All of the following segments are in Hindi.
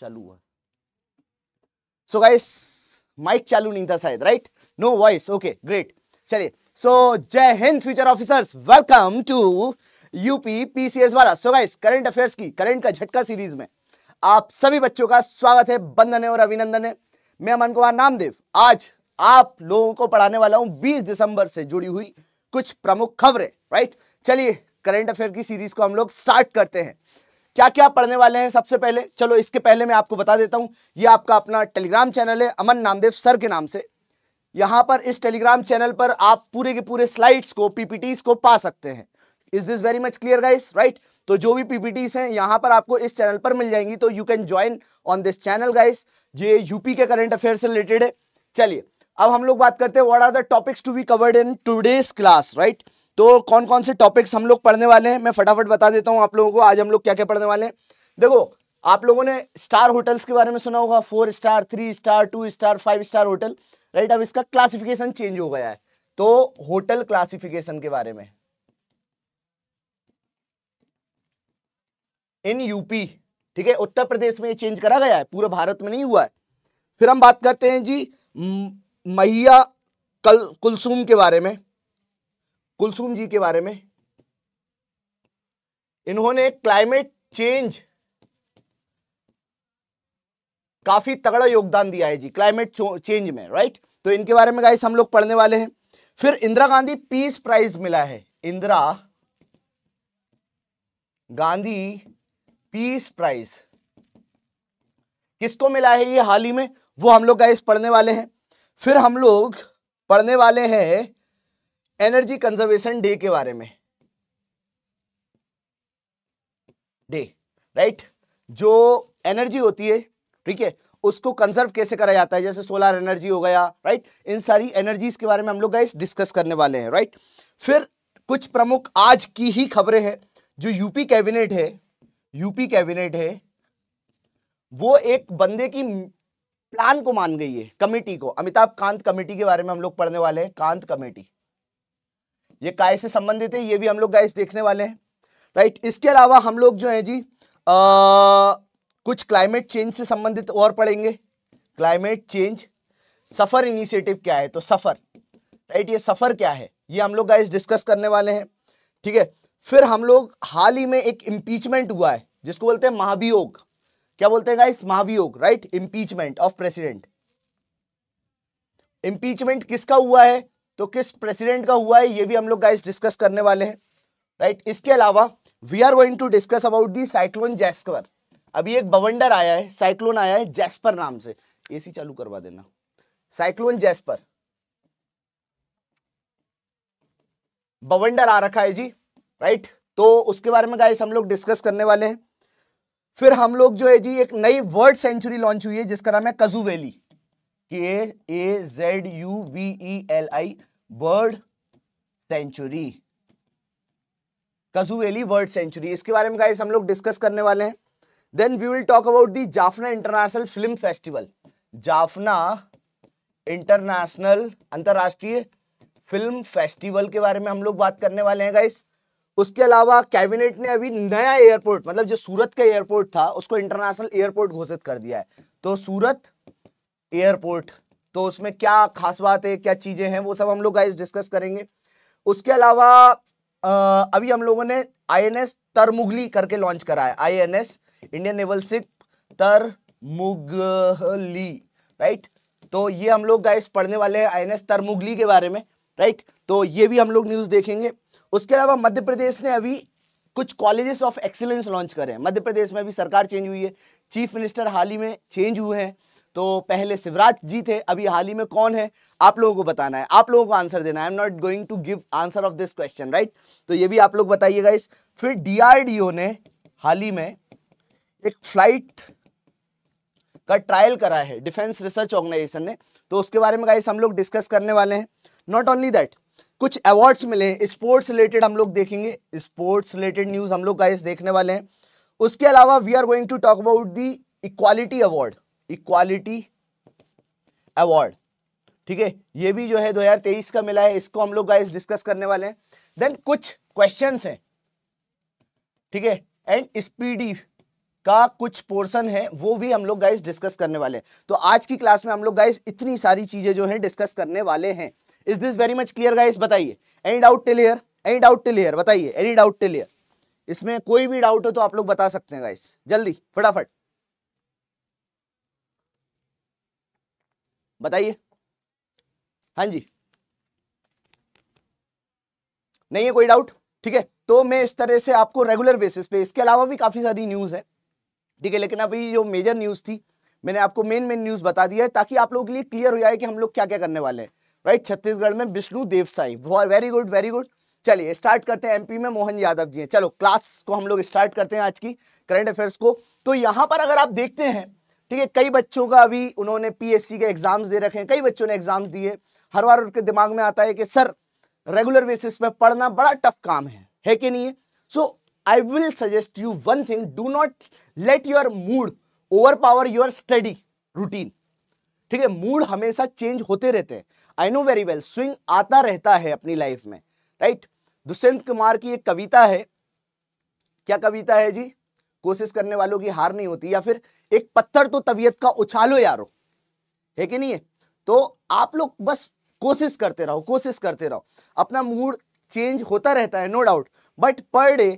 चालू हुआ सो गाइस माइक चालू नहीं था शायद right no voice okay great चलिए सो जय हिंद future officers welcome to UP PCS वाला सो गाइस करंट अफेयर्स की करंट का झटका सीरीज में आप सभी बच्चों का स्वागत है बंधन है और अभिनंदन है मैं अमन कुमार नामदेव आज आप लोगों को पढ़ाने वाला हूं 20 दिसंबर से जुड़ी हुई कुछ प्रमुख खबरें राइट चलिए करंट अफेयर की सीरीज को हम लोग स्टार्ट करते हैं क्या क्या पढ़ने वाले हैं सबसे पहले चलो इसके पहले मैं आपको बता देता हूँ ये आपका अपना टेलीग्राम चैनल है अमन नामदेव सर के नाम से यहाँ पर इस टेलीग्राम चैनल पर आप पूरे के पूरे स्लाइड्स को पीपीटीज को पा सकते हैं is this very much clear guys right तो जो भी पीपीटीज हैं यहां पर आपको इस चैनल पर मिल जाएंगी तो you can join on this channel guys ये यूपी के करंट अफेयर से रिलेटेड है चलिए अब हम लोग बात करते हैं what are the topics to be covered in today's class right तो कौन कौन से टॉपिक्स हम लोग पढ़ने वाले हैं मैं फटाफट बता देता हूँ आप लोगों को आज हम लोग क्या क्या पढ़ने वाले हैं देखो आप लोगों ने स्टार होटल्स के बारे में सुना होगा four star three star two star five star hotel right अब इसका क्लासिफिकेशन चेंज हो गया है तो होटल क्लासिफिकेशन के बारे में इन यूपी ठीक है उत्तर प्रदेश में ये चेंज करा गया है पूरे भारत में नहीं हुआ है फिर हम बात करते हैं जी मैया कल कुलसुम के बारे में कुलसुम जी के बारे में इन्होंने क्लाइमेट चेंज काफी तगड़ा योगदान दिया है जी क्लाइमेट चेंज में राइट तो इनके बारे में गाइस हम लोग पढ़ने वाले हैं फिर इंदिरा गांधी पीस प्राइज मिला है इंदिरा गांधी पीस प्राइज किसको मिला है ये हाल ही में वो हम लोग गाइस पढ़ने वाले हैं फिर हम लोग पढ़ने वाले हैं एनर्जी कंजर्वेशन डे के बारे में डे राइट जो एनर्जी होती है ठीक है उसको कंजर्व कैसे करा जाता है जैसे सोलर एनर्जी हो गया राइट इन सारी एनर्जीज के बारे में हम लोग गाइस डिस्कस करने वाले हैं राइट फिर कुछ प्रमुख आज की ही खबरें हैं जो यूपी कैबिनेट है यूपी कैबिनेट है वो एक बंदे की प्लान को मान गई है कमेटी को अमिताभ कांत कमेटी के बारे में हम लोग पढ़ने वाले हैं कांत कमेटी ये काय से संबंधित है ये भी हम लोग गाइस देखने वाले हैं राइट इसके अलावा हम लोग जो है जी आ, कुछ क्लाइमेट चेंज से संबंधित और पढ़ेंगे क्लाइमेट चेंज सफ़र इनिशिएटिव क्या है तो सफ़र राइट ये सफ़र क्या है ये हम लोग गाइस डिस्कस करने वाले हैं ठीक है फिर हम लोग हाल ही में एक इम्पीचमेंट हुआ है जिसको बोलते हैं महाभियोग क्या बोलते हैं गाइस महाभियोग right impeachment of president impeachment किसका हुआ है तो किस प्रेसिडेंट का हुआ है ये भी हम लोग गाइस डिस्कस करने वाले हैं राइट इसके अलावा we are going to discuss about the cyclone Jasper अभी एक बवंडर आया है साइक्लोन आया है जैस्पर नाम से एसी चालू करवा देना साइक्लोन जैस्पर बवंडर आ रखा है जी राइट तो उसके बारे में गाइस हम लोग डिस्कस करने वाले हैं फिर हम लोग जो है जी एक नई वर्ड सेंचुरी लॉन्च हुई है जिसका नाम है Kazhuveli K A Z U V E L I bird sanctuary Kazhuveli bird sanctuary इसके बारे में गाइस हम लोग डिस्कस करने वाले हैं then we will talk about the Jaffna international film festival Jaffna international अंतर्राष्ट्रीय फिल्म फेस्टिवल के बारे में हम लोग बात करने वाले हैं गाइस उसके अलावा कैबिनेट ने अभी नया एयरपोर्ट मतलब जो सूरत का एयरपोर्ट था उसको इंटरनेशनल एयरपोर्ट घोषित कर दिया है तो सूरत एयरपोर्ट तो उसमें क्या खास बात है क्या चीज़ें हैं वो सब हम लोग गाइज डिस्कस करेंगे उसके अलावा अभी हम लोगों ने आईएनएस तरमुगली करके लॉन्च करा है INS Indian naval ship Tarmugli right तो ये हम लोग गाइस पढ़ने वाले हैं आईएनएस तरमुगली के बारे में राइट तो ये भी हम लोग न्यूज़ देखेंगे उसके अलावा मध्य प्रदेश ने अभी कुछ कॉलेजेस ऑफ एक्सीलेंस लॉन्च करे हैं मध्य प्रदेश में अभी सरकार चेंज हुई है चीफ मिनिस्टर हाल ही में चेंज हुए हैं तो पहले शिवराज जी थे अभी हाल ही में कौन है आप लोगों को बताना है आप लोगों को आंसर देना I am not going to give answer of this question right तो ये भी आप लोग बताइएगा इस फिर डीआरडीओ ने हाल ही में एक फ्लाइट का ट्रायल करा है डिफेंस रिसर्च ऑर्गेनाइजेशन ने तो उसके बारे में गाइस हम लोग डिस्कस करने वाले हैं नॉट ओनली दैट कुछ अवार्ड्स मिले स्पोर्ट्स रिलेटेड हम लोग देखेंगे स्पोर्ट्स रिलेटेड न्यूज हम लोग गाइस देखने वाले हैं उसके अलावा we are going to talk about the equality award equality award ठीक है ये भी जो है 2023 का मिला है इसको हम लोग गाइस डिस्कस करने वाले हैं देन कुछ क्वेश्चंस हैं ठीक है एंड स्पीडी का कुछ पोर्शन है वो भी हम लोग गाइस डिस्कस करने वाले हैं तो आज की क्लास में हम लोग गाइस इतनी सारी चीजें जो है डिस्कस करने वाले हैं is this very much clear guys बताइए any doubt till here any doubt till here बताइए एनी डाउट टिल हियर इसमें कोई भी डाउट हो तो आप लोग बता सकते हैं गाइस जल्दी फटाफट बताइए हाँ जी नहीं है कोई डाउट ठीक है तो मैं इस तरह से आपको रेगुलर बेसिस पे इसके अलावा भी काफ़ी सारी न्यूज़ है ठीक है लेकिन अभी जो मेजर न्यूज़ थी मैंने आपको मेन मेन न्यूज़ बता दिया है ताकि आप लोगों के लिए क्लियर हो जाए कि हम लोग क्या क्या करने वाले हैं राइट छत्तीसगढ़ में Vishnu Deosai very good very good चलिए स्टार्ट करते हैं एमपी में मोहन यादव जी हैं चलो क्लास को हम लोग स्टार्ट करते हैं आज की करंट अफेयर्स को तो यहां पर अगर आप देखते हैं ठीक है कई बच्चों का अभी उन्होंने पीएससी के एग्ज़ाम्स दे रखे हैं कई बच्चों ने एग्ज़ाम्स दिए हर बार उनके दिमाग में आता है कि सर रेगुलर बेसिस पे पढ़ना बड़ा टफ काम है है कि नहीं है so I will suggest you one thing do not let your mood over power your study routine ठीक है मूड हमेशा चेंज होते रहते हैं I know very well swing आता रहता है अपनी लाइफ में राइट दुष्यंत कुमार की एक कविता है क्या कविता है जी कोशिश करने वालों की हार नहीं होती या फिर एक पत्थर तो तबीयत का उछालो यारो है कि नहीं है तो आप लोग बस कोशिश करते रहो कोशिश करते रहो अपना मूड चेंज होता रहता है no doubt but per day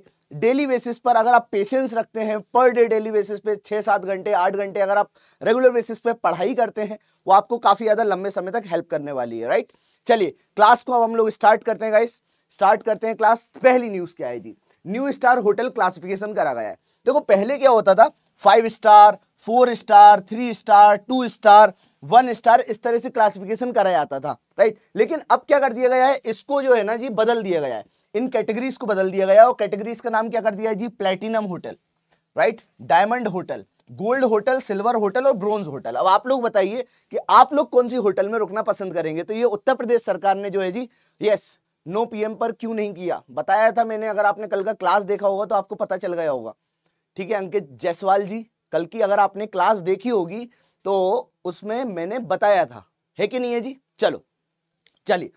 daily basis पर अगर आप पेशेंस रखते हैं पर डे डेली बेसिस पे छः सात घंटे आठ घंटे अगर आप रेगुलर बेसिस पे पढ़ाई करते हैं वो आपको काफ़ी ज़्यादा लंबे समय तक हेल्प करने वाली है राइट चलिए क्लास को अब हम लोग स्टार्ट करते हैं गाइस स्टार्ट करते हैं क्लास पहली न्यूज़ क्या है जी न्यू स्टार होटल क्लासिफिकेशन करा गया है देखो पहले क्या होता था five star four star three star two star one star इस तरह से क्लासिफिकेशन कराया जाता था राइट लेकिन अब क्या कर दिया गया है इसको जो है ना जी बदल दिया गया है इन कैटेगरीज को बदल दिया गया और कैटेगरीज का नाम क्या कर दिया है जी platinum hotel right diamond hotel gold hotel silver hotel और ब्रॉन्ज होटल अब आप लोग बताइए कि आप लोग कौन सी होटल में रुकना पसंद करेंगे तो ये उत्तर प्रदेश सरकार ने जो है जी यस नो पीएम पर क्यों नहीं किया बताया था मैंने अगर आपने कल का क्लास देखा होगा तो आपको पता चल गया होगा ठीक है अंकित जयसवाल जी कल की अगर आपने क्लास देखी होगी तो उसमें मैंने बताया था है कि नहीं है जी चलो चलिए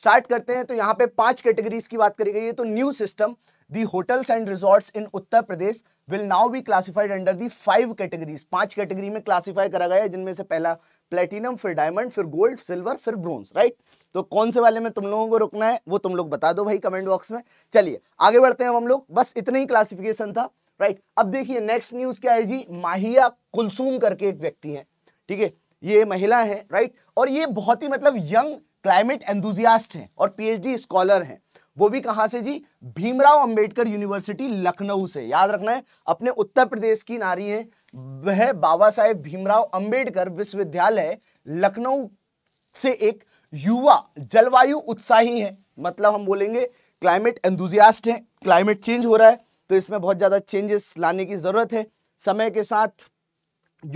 स्टार्ट करते हैं तो यहाँ पे पांच कैटेगरीज की बात करी गई है तो new system the hotels and resorts in Uttar Pradesh will now be classified under the five categories पांच कैटेगरी में क्लासिफाई करा गया है जिनमें से पहला प्लेटिनम फिर डायमंड फिर गोल्ड सिल्वर फिर ब्रोन्स राइट तो कौन से वाले में तुम लोगों को रुकना है वो तुम लोग बता दो भाई कमेंट बॉक्स में चलिए आगे बढ़ते हैं हम लोग बस इतना ही क्लासिफिकेशन था राइट अब देखिए नेक्स्ट न्यूज क्या है जी माहिया कुलसूम करके एक व्यक्ति है ठीक है ये महिला है राइट और ये बहुत ही मतलब यंग क्लाइमेट एंथुजियास्ट हैं और पीएचडी स्कॉलर हैं वो भी कहां से जी भीमराव अंबेडकर यूनिवर्सिटी लखनऊ से याद रखना है अपने उत्तर प्रदेश की नारी है वह बाबा साहेब भीमराव अंबेडकर विश्वविद्यालय लखनऊ से एक युवा जलवायु उत्साही है मतलब हम बोलेंगे क्लाइमेट एंथुजियास्ट हैं क्लाइमेट चेंज हो रहा है तो इसमें बहुत ज़्यादा चेंजेस लाने की ज़रूरत है समय के साथ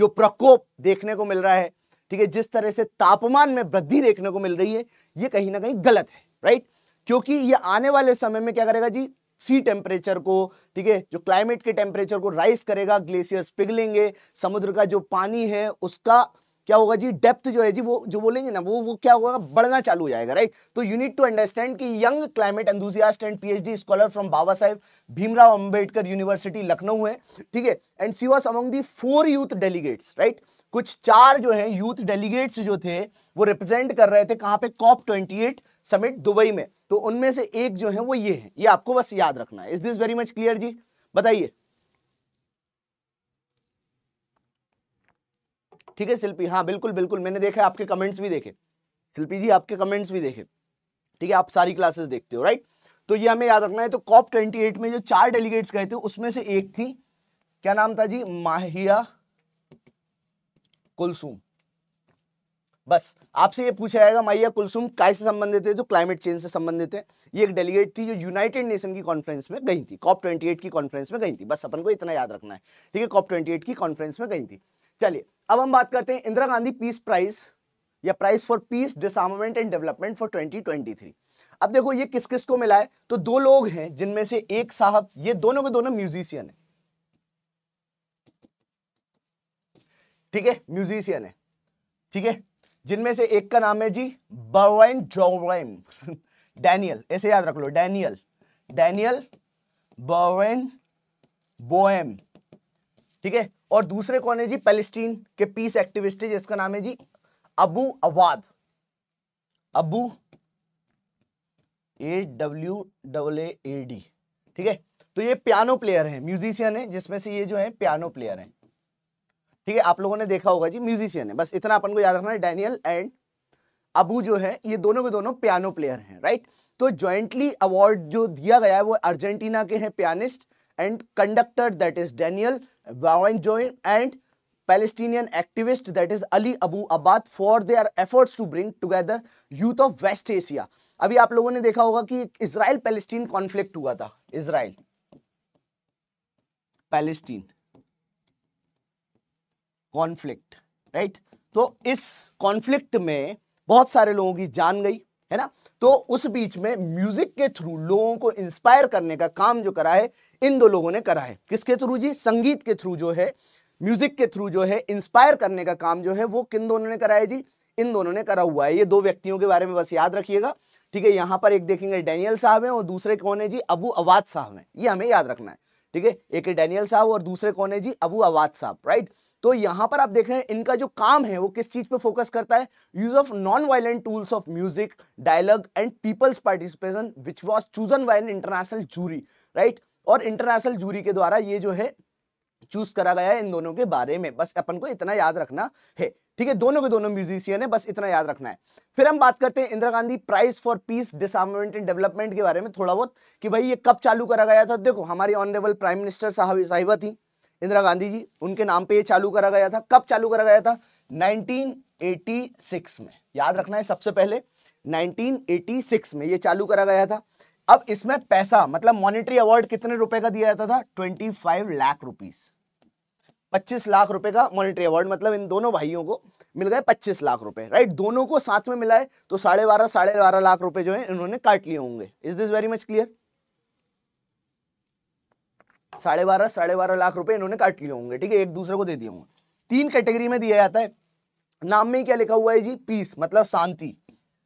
जो प्रकोप देखने को मिल रहा है ठीक है जिस तरह से तापमान में वृद्धि देखने को मिल रही है ये कहीं ना कहीं गलत है राइट क्योंकि ये आने वाले समय में क्या करेगा जी सी टेम्परेचर को ठीक है जो क्लाइमेट के टेम्परेचर को राइस करेगा ग्लेशियर्स पिघलेंगे समुद्र का जो पानी है उसका क्या होगा जी डेप्थ जो है जी वो जो बोलेंगे ना वो वो क्या होगा बढ़ना चालू हो जाएगा राइट तो यू नीड टू अंडरस्टैंड कि young climate enthusiast and PhD scholar from Baba Saheb Bhimrao Ambedkar university Lucknow है ठीक है and she was among the four youth delegates right कुछ चार जो है यूथ डेलीगेट्स जो थे वो रिप्रेजेंट कर रहे थे कहाँ पे COP twenty eight summit Dubai में तो उनमें से एक जो है वो ये है ये आपको बस याद रखना है is this very much clear जी बताइए ठीक है शिल्पी हाँ बिल्कुल बिल्कुल मैंने देखा आपके कमेंट्स भी देखे शिल्पी जी आपके कमेंट्स भी देखे ठीक है आप सारी क्लासेस देखते हो राइट तो ये हमें याद रखना है तो कॉप ट्वेंटी एट में जो चार डेलीगेट्स गए थे उसमें से एक थी क्या नाम था जी माहिया कुलसुम बस आपसे ये पूछा जाएगा माइया कुलसुम कैसे से संबंधित है तो क्लाइमेट चेंज से संबंधित है ये एक डेलीगेट थी जो यूनाइटेड नेशन की कॉन्फ्रेंस में गई थी कॉप ट्वेंटी एट की कॉन्फ्रेंस में गई थी बस अपन को इतना याद रखना है ठीक है कॉप ट्वेंटी एट की कॉन्फ्रेंस में गई थी चलिए अब हम बात करते हैं इंदिरा गांधी पीस प्राइज या prize for peace disarmament and development for twenty अब देखो ये किस किस को मिला है तो दो लोग हैं जिनमें से एक साहब ये दोनों के दोनों म्यूजिशियन है ठीक है म्यूजिशियन है ठीक है जिनमें से एक का नाम है जी बर्वाइन जोवैन डैनियल ऐसे याद रख लो डैनियल डैनियल बर्वेन बोएम ठीक है और दूसरे कौन है जी पैलेस्टीन के पीस एक्टिविस्ट है जिसका नाम है जी Abu Awad Abu A W double A D ठीक है तो ये पियानो प्लेयर है म्यूजिशियन है जिसमें से ये जो है पियानो प्लेयर है ठीक है आप लोगों ने देखा होगा जी म्यूजिशियन है बस इतना अपन को याद रखना है डैनियल एंड अबू जो है ये दोनों के दोनों पियानो प्लेयर हैं राइट तो ज्वाइंटली अवार्ड जो दिया गया है वो अर्जेंटीना के हैं pianist and conductor that is Daniel वाइन Bawenjoin and Palestinian activist that is Ali Abu Abad for their efforts to bring together youth of West Asia अभी आप लोगों ने देखा होगा कि इसराइल पैलेस्टीन कॉन्फ्लिक्ट हुआ था इसराइल पैलेस्टीन कॉन्फ्लिक्ट राइट तो इस कॉन्फ्लिक्ट में बहुत सारे लोगों की जान गई है ना तो उस बीच में म्यूजिक के थ्रू लोगों को इंस्पायर करने का काम जो करा है इन दो लोगों ने करा है किसके थ्रू जी संगीत के थ्रू जो है म्यूजिक के थ्रू जो है इंस्पायर करने का काम जो है वो किन दोनों ने करा है जी इन दोनों ने करा हुआ है ये दो व्यक्तियों के बारे में बस याद रखिएगा ठीक है यहाँ पर एक देखेंगे डैनियल साहब हैं और दूसरे कौन है जी अबू अवाद साहब हैं ये हमें याद रखना है ठीक है एक है डैनियल साहब और दूसरे कौन है जी अबू अवाद साहब राइट तो यहाँ पर आप देख रहे हैं इनका जो काम है वो किस चीज पे फोकस करता है use of non violent tools of music dialogue and people's participation which was chosen by an international jury right और इंटरनेशनल जूरी के द्वारा ये जो है चूज करा गया है इन दोनों के बारे में बस अपन को इतना याद रखना है ठीक है दोनों के दोनों म्यूजिशियन है बस इतना याद रखना है फिर हम बात करते हैं Indira Gandhi prize for peace disarmament and development के बारे में थोड़ा बहुत कि भाई ये कब चालू करा गया था देखो हमारी ऑनरेबल प्राइम मिनिस्टर साहब साहिबा थी इंदिरा गांधी जी उनके नाम पे ये चालू करा गया था कब चालू करा गया था 1986 में याद रखना है सबसे पहले 1986 में ये चालू करा गया था अब इसमें पैसा मतलब मॉनिटरी अवार्ड कितने रुपए का दिया जाता था ट्वेंटी फाइव लाख रुपीस पच्चीस लाख रुपए का मॉनिटरी अवार्ड मतलब इन दोनों भाइयों को मिल गए पच्चीस लाख रुपए राइट दोनों को साथ में मिलाए तो साढ़े बारह साढ़े बारह लाख रुपए जो है इन्होंने काट लिए होंगे is this very much clear साढ़े बारह साढ़े बारह लाख रुपए इन्होंने काट लिए होंगे ठीक है एक दूसरे को दे दिए होंगे तीन कैटेगरी में दिया जाता है नाम में क्या लिखा हुआ है जी पीस मतलब शांति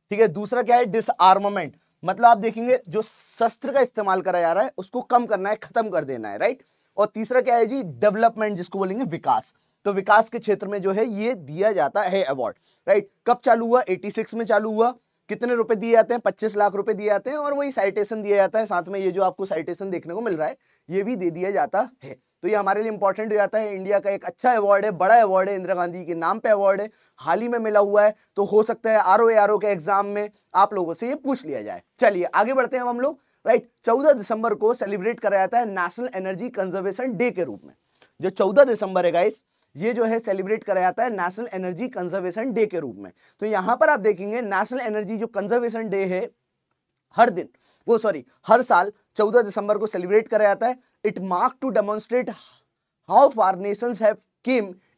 ठीक है दूसरा क्या है डिसआर्मामेंट मतलब आप देखेंगे जो शस्त्र का इस्तेमाल करा जा रहा है उसको कम करना है खत्म कर देना है राइट और तीसरा क्या है जी डेवलपमेंट जिसको बोलेंगे विकास तो विकास के क्षेत्र में जो है ये दिया जाता है अवार्ड राइट कब चालू हुआ 86 में चालू हुआ कितने रुपए दिए जाते हैं 25 लाख रुपए दिए जाते हैं और वही साइटेशन दिया जाता है साथ में ये जो आपको साइटेशन देखने को मिल रहा है ये भी दे दिया जाता है तो ये हमारे लिए इंपॉर्टेंट हो जाता है इंडिया का एक अच्छा अवार्ड है बड़ा अवार्ड है इंदिरा गांधी के नाम पे अवार्ड है हाल ही में मिला हुआ है तो हो सकता है आर ओ आर ओ के एग्जाम में आप लोगों से ये पूछ लिया जाए चलिए आगे बढ़ते हैं हम लोग राइट चौदह दिसंबर को सेलिब्रेट कराया जाता है नेशनल एनर्जी कंजर्वेशन डे के रूप में जो चौदह दिसंबर है गाइस ये जो है सेलिब्रेट कराया जाता है नेशनल एनर्जी कंजर्वेशन डे के रूप में तो यहां पर आप देखेंगे नेशनल एनर्जी जो कंजर्वेशन डे है हर दिन वो सॉरी हर साल 14 दिसंबर को सेलिब्रेट कराया जाता है it mark to demonstrate how far nation have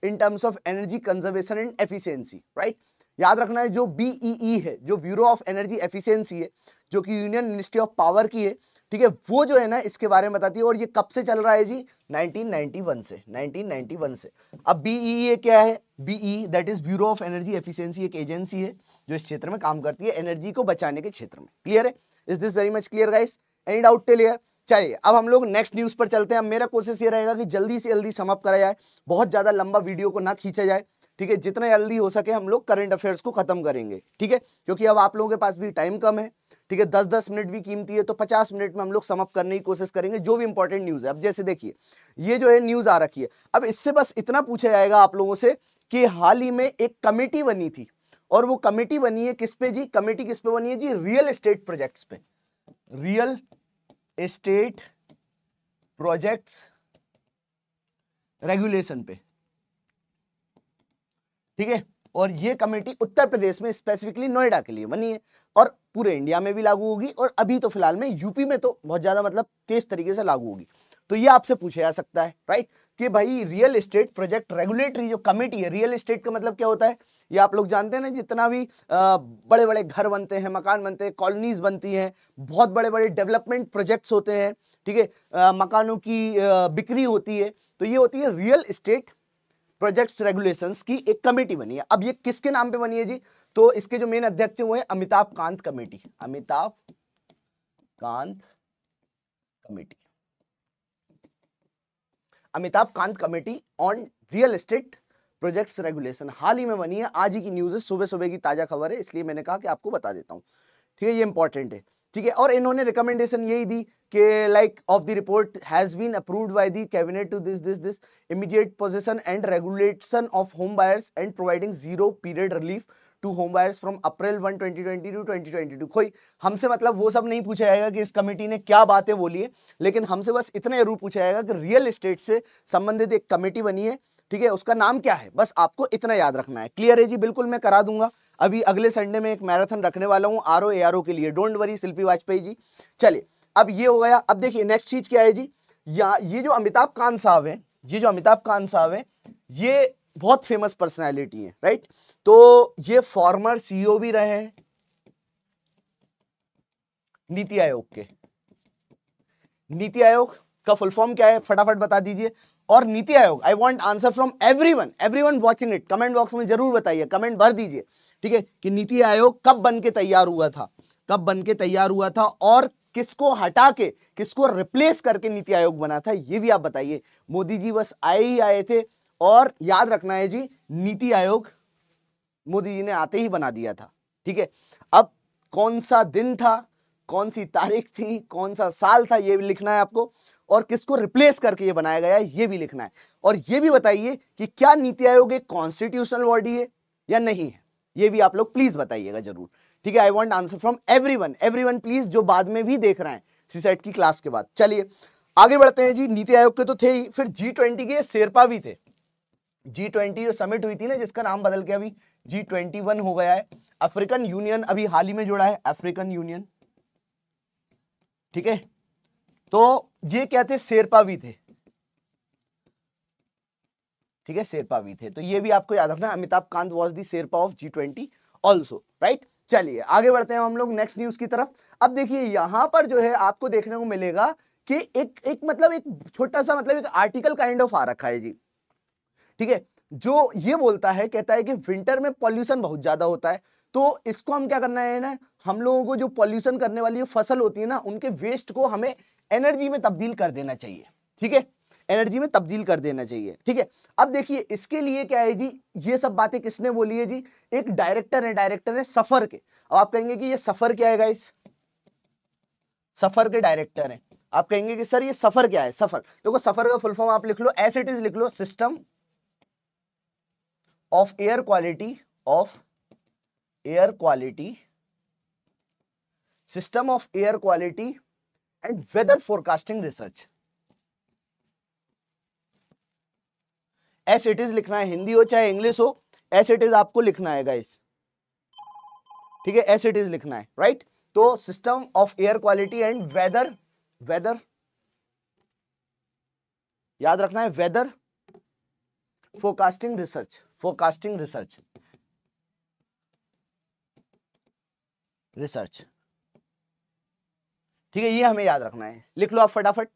in terms of energy conservation and efficiency right याद रखना है जो बीईई e e है जो ब्यूरो ऑफ एनर्जी एफिशिएंसी है जो कि यूनियन मिनिस्ट्री ऑफ पावर की है ठीक है वो जो है ना इसके बारे में बताती है और ये कब से चल रहा है जी 1991 से 1991 से अब बीई e क्या है B E that is bureau of energy efficiency एक एजेंसी है जो इस क्षेत्र में काम करती है एनर्जी को बचाने के क्षेत्र में क्लियर है is this very much clear guys any doubt till here चलिए अब हम लोग नेक्स्ट न्यूज़ पर चलते हैं मेरा कोशिश ये रहेगा कि जल्दी से जल्दी समाप्त करा जाए बहुत ज़्यादा लंबा वीडियो को ना खींचा जाए ठीक है जितना जल्दी हो सके हम लोग करंट अफेयर्स को खत्म करेंगे ठीक है क्योंकि अब आप लोगों के पास भी टाइम कम है ठीक है दस दस मिनट भी कीमती है तो पचास मिनट में हम लोग समअप करने की कोशिश करेंगे जो भी इंपॉर्टेंट न्यूज़ है अब जैसे देखिए ये जो है न्यूज़ आ रखी है अब इससे बस इतना पूछा जाएगा आप लोगों से कि हाल ही में एक कमेटी बनी थी और वो कमेटी बनी है किस पे जी कमेटी किस पे बनी है जी रियल एस्टेट प्रोजेक्ट्स पे रियल एस्टेट प्रोजेक्ट्स रेगुलेशन पे ठीक है और ये कमेटी उत्तर प्रदेश में स्पेसिफिकली नोएडा के लिए बनी है और पूरे इंडिया में भी लागू होगी और अभी तो फिलहाल में यूपी में तो बहुत ज़्यादा मतलब तेज तरीके से लागू होगी तो ये आपसे पूछा जा सकता है राइट कि भाई रियल एस्टेट प्रोजेक्ट रेगुलेटरी जो कमेटी है रियल एस्टेट का मतलब क्या होता है ये आप लोग जानते हैं ना जितना भी बड़े बड़े घर बनते हैं मकान बनते हैं कॉलोनीज बनती हैं बहुत बड़े बड़े डेवलपमेंट प्रोजेक्ट्स होते हैं ठीक है मकानों की बिक्री होती है तो ये होती है रियल इस्टेट प्रोजेक्ट्स रेगुलेशंस की एक कमेटी बनी है अब ये किसके नाम पे बनी है जी तो इसके जो मेन अध्यक्ष वो है Amitabh Kant committee Amitabh Kant committee Amitabh Kant committee on real estate projects regulation हाल ही में बनी है आज ही की न्यूज़ है सुबह सुबह की ताज़ा खबर है इसलिए मैंने कहा कि आपको बता देता हूँ ठीक है ये इंपॉर्टेंट है ठीक है और इन्होंने रिकमेंडेशन यही दी कि like of the report has been approved by the cabinet to this this this immediate position and regulation of home buyers and providing zero period relief to home buyer from April one twenty twenty two twenty twenty two कोई हमसे मतलब वो सब नहीं पूछा जाएगा कि इस कमेटी ने क्या बातें बोली है लेकिन हमसे बस इतना जरूर पूछा जाएगा कि रियल इस्टेट से संबंधित एक कमेटी बनी है ठीक है उसका नाम क्या है बस आपको इतना याद रखना है क्लियर है जी बिल्कुल मैं करा दूंगा अभी अगले संडे में एक मैराथन रखने वाला हूँ R O A R O के लिए डोंट वरी शिल्पी वाजपेयी जी चलिए अब ये हो गया अब देखिए नेक्स्ट चीज़ क्या है जी या ये जो अमिताभ कांत साहब हैं ये जो अमिताभ कांत साहब हैं ये बहुत फेमस पर्सनैलिटी है राइट तो ये फॉर्मर सीईओ e भी रहे नीति आयोग के नीति आयोग का फुल फॉर्म क्या है फटाफट बता दीजिए और NITI Aayog I want answer from everyone everyone watching it comment box में जरूर बताइए कमेंट भर दीजिए ठीक है कि नीति आयोग कब बन के तैयार हुआ था कब बन के तैयार हुआ था और किसको हटा के किसको रिप्लेस करके नीति आयोग बना था ये भी आप बताइए मोदी जी बस आए ही आए थे और याद रखना है जी नीति आयोग मोदी जी ने आते ही बना दिया था ठीक है अब कौन सा दिन था कौन सी तारीख थी कौन सा साल था ये भी लिखना है आपको और किसको रिप्लेस करके ये बनाया गया है ये भी लिखना है और ये भी बताइए कि क्या नीति आयोग एक कॉन्स्टिट्यूशनल बॉडी है या नहीं है ये भी आप लोग प्लीज बताइएगा जरूर ठीक है I want answer from everyone everyone please जो बाद में भी देख रहे हैं सीसेट e की क्लास के बाद चलिए आगे बढ़ते हैं जी नीति आयोग के तो थे ही फिर जी ट्वेंटी के शेरपा भी थे जी ट्वेंटी जो समिट हुई थी ना जिसका नाम बदल के अभी जी ट्वेंटी वन हो गया है अफ्रीकन यूनियन अभी हाल ही में जुड़ा है अफ्रीकन यूनियन ठीक है तो ये क्या थे शेरपा भी थे ठीक है शेरपा भी थे तो ये भी आपको याद रखना Amitabh Kant was the sherpa of G twenty also right चलिए आगे बढ़ते हैं हम लोग नेक्स्ट न्यूज की तरफ अब देखिए यहां पर जो है आपको देखने को मिलेगा कि एक एक मतलब एक छोटा सा मतलब एक आर्टिकल काइंड ऑफ आ रखा है जी ठीक है जो ये बोलता है कहता है कि विंटर में पॉल्यूशन बहुत ज़्यादा होता है तो इसको हम क्या करना है ना हम लोगों को जो पॉल्यूशन करने वाली फसल होती है ना उनके वेस्ट को हमें एनर्जी में तब्दील कर देना चाहिए ठीक है एनर्जी में तब्दील कर देना चाहिए ठीक है अब देखिए इसके लिए क्या है जी ये सब बातें किसने बोली है जी एक डायरेक्टर है डायरेक्टर है सफर के अब आप कहेंगे कि ये सफर क्या है गाइस सफर के डायरेक्टर है आप कहेंगे कि सर ये सफर क्या है सफर देखो तो सफर का फुल फॉर्म आप लिख लो एस इट इज लिख लो system of air quality of air quality system of air quality and weather forecasting research as it is लिखना है हिंदी हो चाहे इंग्लिश हो एस इट इज आपको लिखना है गाइस ठीक है एस इट इज लिखना है राइट right? तो system of air quality and weather weather याद रखना है weather forecasting research forecasting research research ठीक है ये हमें याद रखना है लिख लो आप फटाफट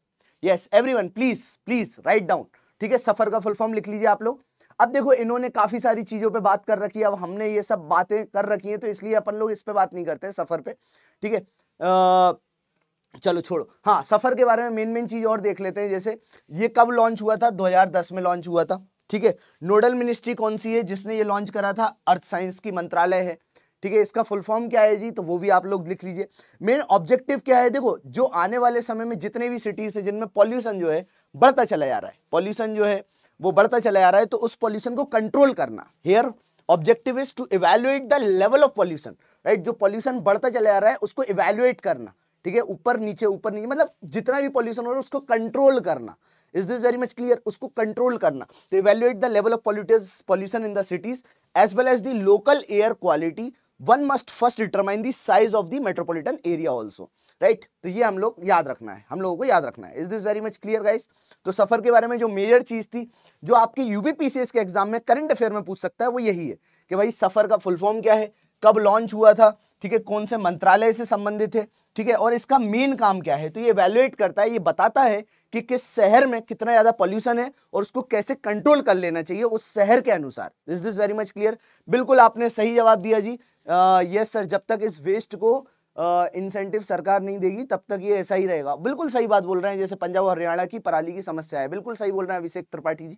yes everyone please please write down ठीक है सफर का फुल फॉर्म लिख लीजिए आप लोग अब देखो इन्होंने काफी सारी चीजों पे बात कर रखी है अब हमने ये सब बातें कर रखी हैं तो इसलिए अपन लोग इस पे बात नहीं करते सफर पे ठीक है चलो छोड़ो हाँ सफर के बारे में मेन मेन चीज और देख लेते हैं जैसे ये कब लॉन्च हुआ था 2010 में लॉन्च हुआ था ठीक है नोडल मिनिस्ट्री कौन सी है जिसने ये लॉन्च करा था अर्थ साइंस की मंत्रालय है ठीक है इसका फुल फॉर्म क्या है जी तो वो भी आप लोग लिख लीजिए मेन ऑब्जेक्टिव क्या है देखो जो आने वाले समय में जितने भी सिटीज है जिनमें पॉल्यूशन जो है बढ़ता चला जा रहा है पॉल्यूशन जो है वो बढ़ता चला जा रहा है तो उस पॉल्यूशन को कंट्रोल करना here objective is to evaluate the level of pollution right जो पॉल्यूशन बढ़ता चला जा रहा है उसको इवेल्युएट करना ठीक है ऊपर नीचे ऊपर नीचे मतलब जितना भी पॉल्यूशन हो रहा है उसको कंट्रोल करना is this very much clear उसको कंट्रोल करना तो evaluate the level of polluters pollution in the cities as well as the local air quality one must first determine the size of the metropolitan area also right तो ये हम लोग याद रखना है हम लोगों को याद रखना है is this very much clear guys तो सफर के बारे में जो मेजर चीज थी जो आपकी यूबीपीसीएस के एग्जाम में करंट अफेयर में पूछ सकता है वो यही है कि भाई सफ़र का फुल फॉर्म क्या है कब लॉन्च हुआ था ठीक है कौन से मंत्रालय से संबंधित है ठीक है और इसका मेन काम क्या है तो ये वैल्यूएट करता है ये बताता है कि किस शहर में कितना ज़्यादा पॉल्यूशन है और उसको कैसे कंट्रोल कर लेना चाहिए उस शहर के अनुसार is this very much clear बिल्कुल आपने सही जवाब दिया जी यस सर जब तक इस वेस्ट को इंसेंटिव uh, सरकार नहीं देगी तब तक ये ऐसा ही रहेगा बिल्कुल सही बात बोल रहे हैं जैसे पंजाब और हरियाणा की पराली की समस्या है बिल्कुल सही बोल रहे हैं Abhishek Tripathi ji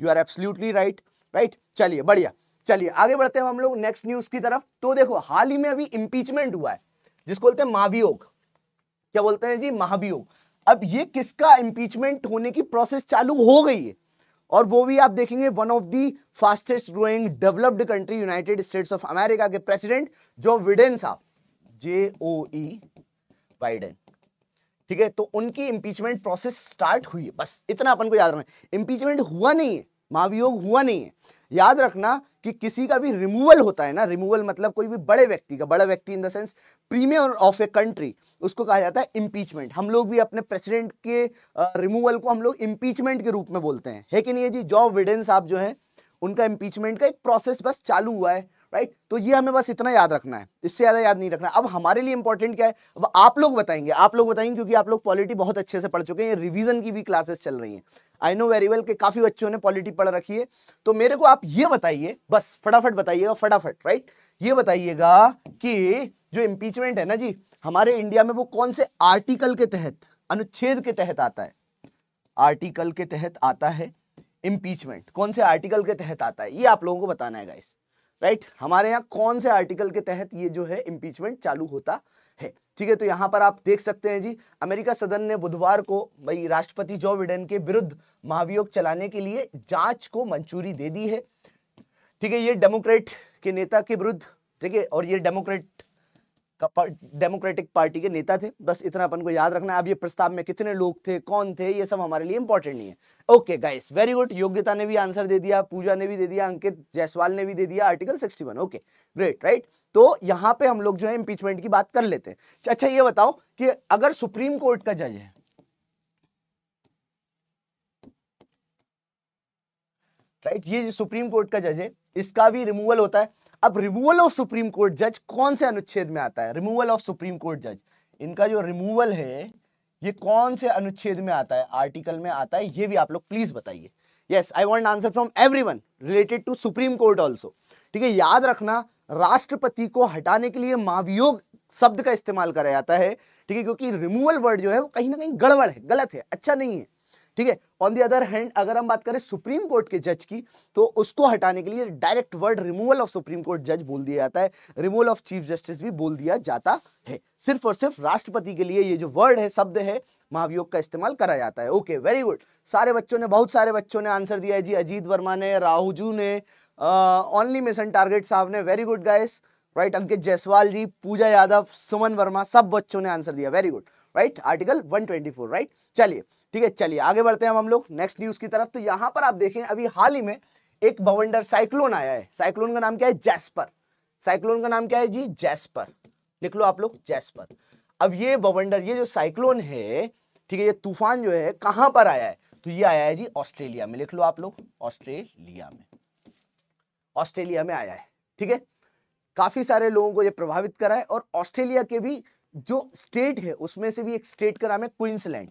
you are absolutely right right चलिए बढ़िया चलिए आगे बढ़ते हैं हम लोग नेक्स्ट न्यूज की तरफ तो देखो हाल ही में अभी इंपीचमेंट हुआ है जिसको बोलते हैं महाभियोग क्या बोलते हैं जी महाभियोग अब ये किसका इंपीचमेंट होने की प्रोसेस चालू हो गई है और वो भी आप देखेंगे one of the fastest growing developed country United States of America के प्रेसिडेंट जो विडेन साहब जे ओ ई बाइडेन ठीक है तो उनकी इंपीचमेंट प्रोसेस स्टार्ट हुई है बस इतना अपन को याद रखना इम्पीचमेंट हुआ नहीं है महाभियोग हुआ नहीं है याद रखना कि किसी का भी रिमूवल होता है ना रिमूवल मतलब कोई भी बड़े व्यक्ति का बड़ा व्यक्ति in the sense premier of a country उसको कहा जाता है इम्पीचमेंट हम लोग भी अपने प्रेसिडेंट के रिमूवल को हम लोग इम्पीचमेंट के रूप में बोलते हैं है कि नहीं है जी जॉब विडेंस आप जो है उनका इम्पीचमेंट का एक प्रोसेस बस चालू हुआ है राइट तो ये हमें बस इतना याद रखना है इससे ज़्यादा याद नहीं रखना अब हमारे लिए इंपॉर्टेंट क्या है अब आप लोग बताएंगे आप लोग बताएंगे क्योंकि आप लोग पॉलिटी बहुत अच्छे से पढ़ चुके हैं रिविजन की भी क्लासेस चल रही हैं आई नो वेरी वेल के काफ़ी बच्चों ने पॉलिटी पढ़ रखी है तो मेरे को आप ये बताइए बस फटाफट बताइएगा फटाफट राइट ये बताइएगा कि जो इम्पीचमेंट है ना जी हमारे इंडिया में वो कौन से आर्टिकल के तहत अनुच्छेद के तहत आता है आर्टिकल के तहत आता है इंपीचमेंट कौन से आर्टिकल के तहत आता है ये आप लोगों को बताना है गाइस राइट हमारे यहाँ कौन से आर्टिकल के तहत ये जो है इम्पीचमेंट चालू होता है ठीक है तो यहाँ पर आप देख सकते हैं जी अमेरिका सदन ने बुधवार को भाई राष्ट्रपति जो बिडेन के विरुद्ध महाभियोग चलाने के लिए जांच को मंजूरी दे दी है ठीक है ये डेमोक्रेट के नेता के विरुद्ध ठीक है और ये डेमोक्रेट डेमोक्रेटिक पार्टी के नेता थे बस इतना अपन को याद रखना अब ये प्रस्ताव में कितने लोग थे कौन थे ये सब हमारे लिए इंपॉर्टेंट नहीं है ओके गाइस वेरी गुड योग्यता ने भी आंसर दे दिया पूजा ने भी दे दिया अंकित जायसवाल ने भी दे दिया आर्टिकल 61 ओके ग्रेट राइट तो यहाँ पे हम लोग जो है इंपीचमेंट की बात कर लेते हैं अच्छा ये बताओ कि अगर सुप्रीम कोर्ट का जज है राइट ये सुप्रीम कोर्ट का जज है इसका भी रिमूवल होता है अब रिमूवल ऑफ सुप्रीम कोर्ट जज कौन से अनुच्छेद में आता है रिमूवल ऑफ सुप्रीम कोर्ट जज इनका जो रिमूवल है ये कौन से अनुच्छेद में आता है आर्टिकल में आता है ये भी आप लोग प्लीज बताइए yes I want answer from everyone related to supreme court also ठीक है याद रखना राष्ट्रपति को हटाने के लिए महाभियोग शब्द का इस्तेमाल करा जाता है ठीक है क्योंकि रिमूवल वर्ड जो है वो कहीं ना कहीं गड़बड़ है गलत है अच्छा नहीं है ठीक है ऑन दी अदर हैंड अगर हम बात करें सुप्रीम कोर्ट के जज की तो उसको हटाने के लिए direct word removal of supreme court जज बोल दिया जाता है रिमूवल ऑफ चीफ जस्टिस भी बोल दिया जाता है सिर्फ और सिर्फ राष्ट्रपति के लिए ये जो वर्ड है शब्द है महाभियोग का इस्तेमाल करा जाता है ओके वेरी गुड सारे बच्चों ने बहुत सारे बच्चों ने आंसर दिया है जी अजीत वर्मा ने राहुजू ने ओनली मिशन टारगेट साहब ने very good guys right Ankit Jaiswal ji Puja Yadav Suman Verma सब बच्चों ने आंसर दिया very good right article 124 right right? चलिए ठीक है चलिए आगे बढ़ते हैं हम लोग नेक्स्ट न्यूज की तरफ तो यहाँ पर आप देखें अभी हाल ही में एक बवंडर साइक्लोन आया है साइक्लोन का नाम क्या है जैसपर साइक्लोन का नाम क्या है जी जैसपर लिख लो आप लोग जैसपर अब ये बवंडर ये जो साइक्लोन है ठीक है ये तूफान जो है कहां पर आया है तो ये आया है जी ऑस्ट्रेलिया में लिख लो आप लोग ऑस्ट्रेलिया में ऑस्ट्रेलिया में आया है ठीक है काफी सारे लोगों को ये प्रभावित करा है और ऑस्ट्रेलिया के भी जो स्टेट है उसमें से भी एक स्टेट का नाम है क्वींसलैंड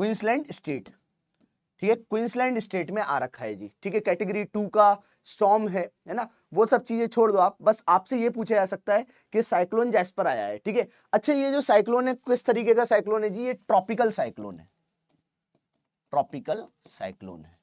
क्वींसलैंड स्टेट ठीक है क्वींसलैंड स्टेट में आ रखा है जी ठीक है कैटेगरी टू का स्टॉम है है ना वो सब चीजें छोड़ दो आप बस आपसे ये पूछा जा सकता है कि साइक्लोन जैसपर आया है ठीक है अच्छा ये जो साइक्लोन है किस तरीके का साइक्लोन है जी ये ट्रॉपिकल साइक्लोन है ट्रॉपिकल साइक्लोन है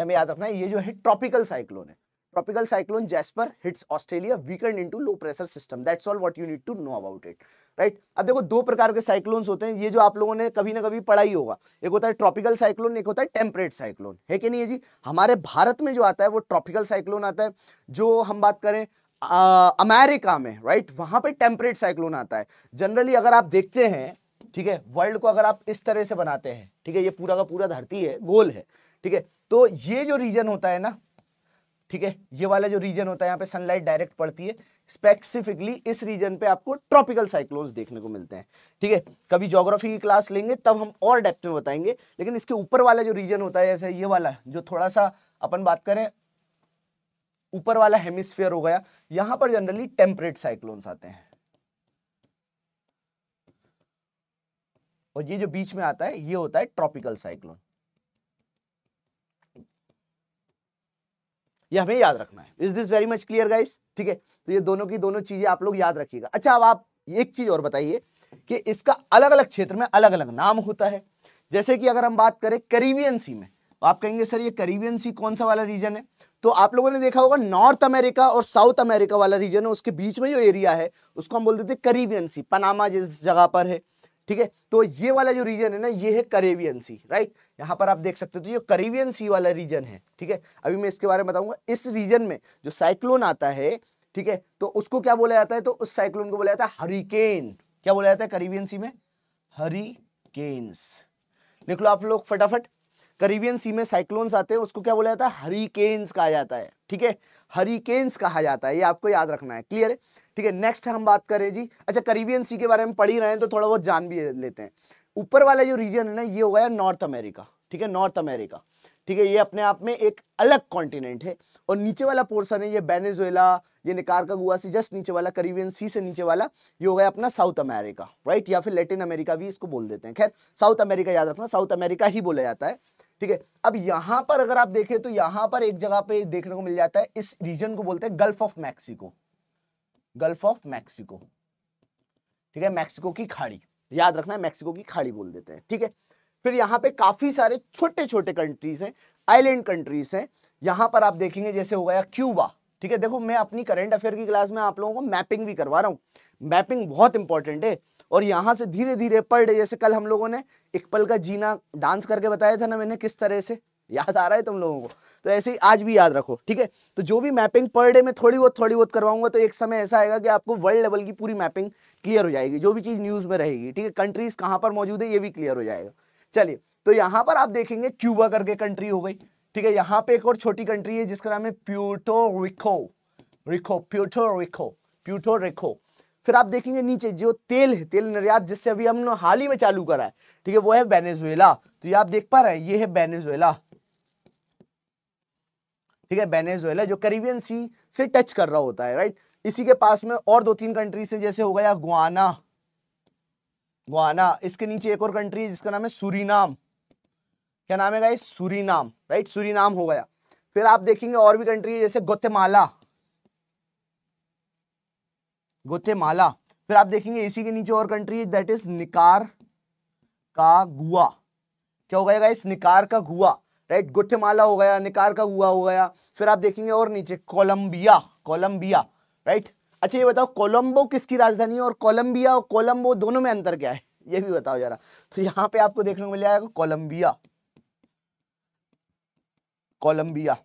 हमें याद रखना है ये जो है ट्रॉपिकल साइक्लोन है tropical cyclone jasper hits australia weakened into low pressure system that's all what you need to know about it right अब देखो दो प्रकार के साइक्लोन्स होते हैं ये जो आप लोगों ने कभी ना कभी पढ़ाई होगा एक होता है ट्रॉपिकल साइक्लोन एक होता है टेम्परेट साइक्लोन है कि नहीं है जी हमारे भारत में जो आता है वो ट्रॉपिकल साइक्लोन आता है जो हम बात करें आ, अमेरिका में राइट वहां पर टेम्परेट साइक्लोन आता है जनरली अगर आप देखते हैं ठीक है वर्ल्ड को अगर आप इस तरह से बनाते हैं ठीक है ये पूरा का पूरा धरती है गोल है ठीक है तो ये जो रीजन होता है ना ठीक है ये वाला जो रीजन होता है यहाँ पे सनलाइट डायरेक्ट पड़ती है स्पेसिफिकली इस रीजन पे आपको ट्रॉपिकल साइक्लोन्स देखने को मिलते हैं ठीक है कभी ज्योग्राफी की क्लास लेंगे तब हम और डेप्थ में बताएंगे लेकिन इसके ऊपर वाला जो रीजन होता है जैसे ये वाला जो थोड़ा सा अपन बात करें ऊपर वाला हेमिस्फेयर हो गया यहां पर जनरली टेम्परेट साइक्लोन्स आते हैं और ये जो बीच में आता है ये होता है ट्रॉपिकल साइक्लोन ये हमें याद रखना है is this very much clear guys ठीक है तो ये दोनों की दोनों चीजें आप लोग याद रखिएगा अच्छा अब आप एक चीज और बताइए कि इसका अलग अलग क्षेत्र में अलग अलग नाम होता है जैसे कि अगर हम बात करें करीबियन सी में तो आप कहेंगे सर ये करीबियन सी कौन सा वाला रीजन है तो आप लोगों ने देखा होगा नॉर्थ अमेरिका और साउथ अमेरिका वाला रीजन है उसके बीच में जो एरिया है उसको हम बोल देते करीबियन सी पनामा जिस जगह पर है ठीक है तो ये वाला जो रीजन है ना ये है करेबियन सी राइट यहां पर आप देख सकते हो तो ये करेबियन सी वाला रीजन है ठीक है अभी मैं इसके बारे में बताऊंगा इस रीजन में जो साइक्लोन आता है ठीक है तो उसको क्या बोला जाता है तो उस साइक्लोन को बोला जाता है हरिकेन क्या बोला जाता है करीबियन सी में हरिकेन्स निकलो आप लोग फटाफट करीबियन सी में साइक्लोन्स आते हैं उसको क्या बोला जाता है हरिकेन्स कहा जाता है ठीक है हरिकेन्स कहा जाता है ये आपको याद रखना है क्लियर है ठीक है नेक्स्ट हम बात करें जी अच्छा करीबियन सी के बारे में पढ़ ही रहे हैं तो थोड़ा बहुत जान भी लेते हैं ऊपर वाला जो रीजन है ना ये हो गया नॉर्थ अमेरिका ठीक है नॉर्थ अमेरिका ठीक है ये अपने आप में एक अलग कॉन्टिनेंट है और नीचे वाला पोर्सन है ये बेनेजुएला ये निकार का गुआ से जस्ट नीचे वाला करीबियन सी से नीचे वाला ये हो गया अपना साउथ अमेरिका राइट या फिर लेटिन अमेरिका भी इसको बोल देते हैं खैर साउथ अमेरिका याद रखना साउथ अमेरिका ही बोला जाता है ठीक है अब यहां पर अगर आप देखें तो यहां पर एक जगह पे देखने को मिल जाता है इस रीजन को बोलते हैं Gulf of Mexico Gulf of Mexico ठीक है मैक्सिको की खाड़ी याद रखना है मैक्सिको की खाड़ी बोल देते हैं ठीक है फिर यहां पे काफी सारे छोटे छोटे कंट्रीज हैं आइलैंड कंट्रीज हैं यहां पर आप देखेंगे जैसे हो गया क्यूबा ठीक है देखो मैं अपनी करंट अफेयर की क्लास में आप लोगों को मैपिंग भी करवा रहा हूं मैपिंग बहुत इंपॉर्टेंट है और यहाँ से धीरे धीरे पर डे जैसे कल हम लोगों ने एक पल का जीना डांस करके बताया था ना मैंने किस तरह से याद आ रहा है तुम लोगों को तो ऐसे ही आज भी याद रखो ठीक है तो जो भी मैपिंग पर डे में थोड़ी बहुत थोड़ी बहुत करवाऊंगा तो एक समय ऐसा आएगा कि आपको वर्ल्ड लेवल की पूरी मैपिंग क्लियर हो जाएगी जो भी चीज़ न्यूज़ में रहेगी ठीक है कंट्रीज कहाँ पर मौजूद है ये भी क्लियर हो जाएगा चलिए तो यहाँ पर आप देखेंगे क्यूबा करके कंट्री हो गई ठीक है यहाँ पे एक और छोटी कंट्री है जिसका नाम है प्यूटो रिको रिको प्यूटो रिको प्यूटो रिको फिर आप देखेंगे नीचे जो तेल है तेल निर्यात जिससे अभी हमने हाल ही में चालू करा है ठीक है वो है बेनेजुएला तो ये आप देख पा रहे हैं ये है बेनेजुएला ठीक है बेनेजुएला जो करीबियन सी से टच कर रहा होता है राइट इसी के पास में और दो तीन कंट्रीज है जैसे हो गया गुआना गुआना इसके नीचे एक और कंट्री है जिसका नाम है सूरीनाम क्या नाम है गाइस सूरीनाम राइट सूरीनाम हो गया फिर आप देखेंगे और भी कंट्री जैसे गोतेमाला माला फिर आप देखेंगे इसी के नीचे और कंट्री है दैट इज निकार का गुआ क्या हो गया इस निकार का गुआ राइट गुटेमाला हो गया निकार का गुआ हो गया फिर आप देखेंगे और नीचे कोलंबिया कोलंबिया राइट अच्छा ये बताओ कोलंबो किसकी राजधानी है और कोलंबिया और कोलंबो दोनों में अंतर क्या है ये भी बताओ जरा तो यहां पे आपको देखने को मिल जाएगा Colombia Colombia